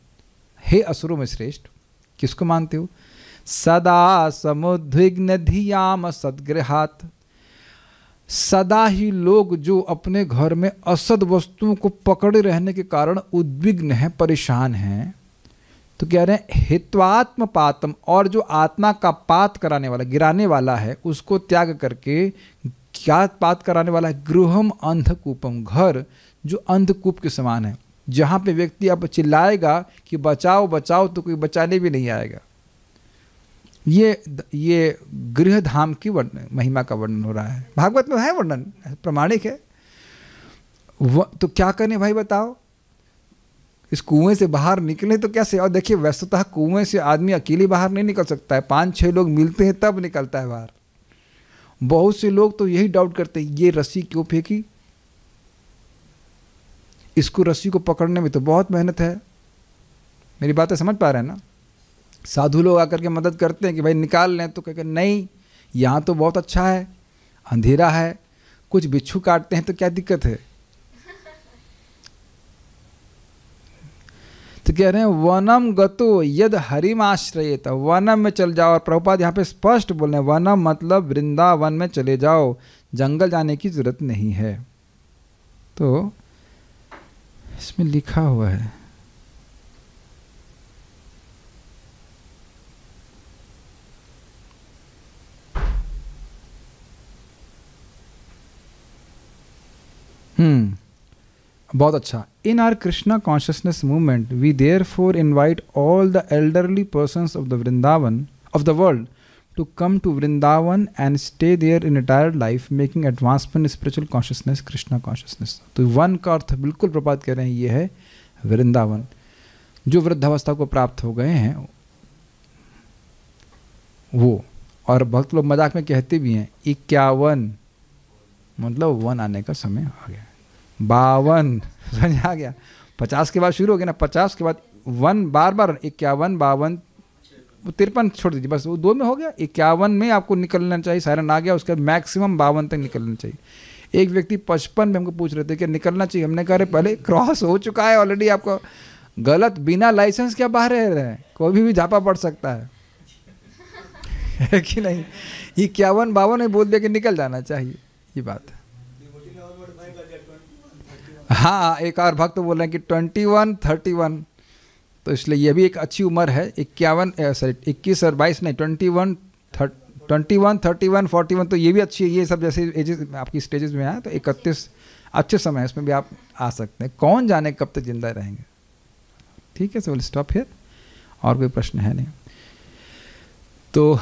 हे असुरु में श्रेष्ठ किसको मानते हो सदा समुद्विग्न धियाम सदगृहात सदा ही लोग जो अपने घर में असद वस्तुओं को पकड़े रहने के कारण उद्विग्न हैं परेशान हैं तो कह रहे हैं हित्वात्म पातम और जो आत्मा का पात कराने वाला गिराने वाला है उसको त्याग करके क्या पात कराने वाला है गृहम अंधकूपम घर जो अंधकूप के समान है जहाँ पे व्यक्ति अब चिल्लाएगा कि बचाओ बचाओ तो कोई बचाने भी नहीं आएगा ये ये गृह धाम की वर्णन महिमा का वर्णन हो रहा है भागवत में है वर्णन प्रमाणिक है तो क्या करें भाई बताओ इस कुएं से बाहर निकले तो कैसे और देखिए वस्तुतः कुएं से आदमी अकेले बाहर नहीं निकल सकता है पाँच छः लोग मिलते हैं तब निकलता है बाहर बहुत से लोग तो यही डाउट करते हैं ये रस्सी क्यों फेंकी इसको रस्सी को पकड़ने में तो बहुत मेहनत है मेरी बातें समझ पा रहे हैं ना साधु लोग आकर के मदद करते हैं कि भाई निकाल लें तो कहकर नहीं यहाँ तो बहुत अच्छा है अंधेरा है कुछ बिच्छू काटते हैं तो क्या दिक्कत है तो कह रहे हैं वनम गतो यद हरिम आश्रय था वनम में चल जाओ और प्रभुपाद यहाँ पे स्पष्ट बोल रहे हैं वनम मतलब वृंदावन में चले जाओ जंगल जाने की जरूरत नहीं है तो इसमें लिखा हुआ है बहुत अच्छा in our Krishna consciousness movement we therefore invite all the elderly person of the Vrindavan of the world to come to Vrindavan and stay there in entire life making advancement spiritual consciousness Krishna consciousness तो वन का अर्थ बिल्कुल प्रपात कह रहे हैं ये है वृंदावन जो वृद्धावस्था को प्राप्त हो गए हैं वो और भक्त लोग मजाक में कहते भी हैं इक्यावन मतलब वन आने का समय आ गया बावन समझ आ गया पचास के बाद शुरू हो गया ना पचास के बाद वन बार बार इक्यावन बावन तिरपन छोड़ दीजिए बस वो दो में हो गया इक्यावन में आपको निकलना चाहिए सायरन आ गया उसके बाद मैक्सिमम बावन तक निकलना चाहिए एक व्यक्ति पचपन में हमको पूछ रहे थे कि निकलना चाहिए हमने कहा पहले क्रॉस हो चुका है ऑलरेडी आपको गलत बिना लाइसेंस क्या बाहर रह रहे हैं कोई भी झापा पड़ सकता है है कि नहीं इक्यावन बावन में बोल दिया कि निकल जाना चाहिए ये बात है हाँ एक और भक्त बोल रहे हैं कि ट्वेंटी वन थर्टी वन तो इसलिए यह भी एक अच्छी उम्र है इक्यावन सॉरी इक्कीस और बाईस नहीं twenty one twenty one thirty one forty one तो ये भी अच्छी है ये सब जैसे एजेस आपकी स्टेजेस में आए तो इकतीस अच्छे समय है इसमें भी आप आ सकते हैं कौन जाने कब तक जिंदा रहेंगे ठीक है सर विल स्टॉप हियर और कोई प्रश्न है नहीं तो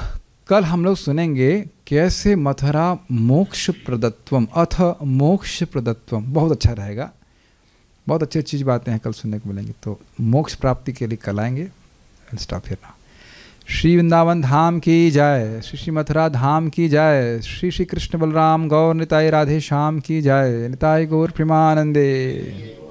कल हम लोग सुनेंगे कैसे मथुरा मोक्ष प्रदत्वम अथ मोक्ष प्रदत्वम बहुत अच्छा रहेगा बहुत अच्छी अच्छी बातें हैं कल सुनने को मिलेंगी तो मोक्ष प्राप्ति के लिए कल आएंगे स्टॉप हियर श्री वृंदावन धाम की जाय श्री श्री मथुरा धाम की जाय श्री श्री कृष्ण बलराम गौर निताय राधे श्याम की जाय निताय गौर प्रेमानंदे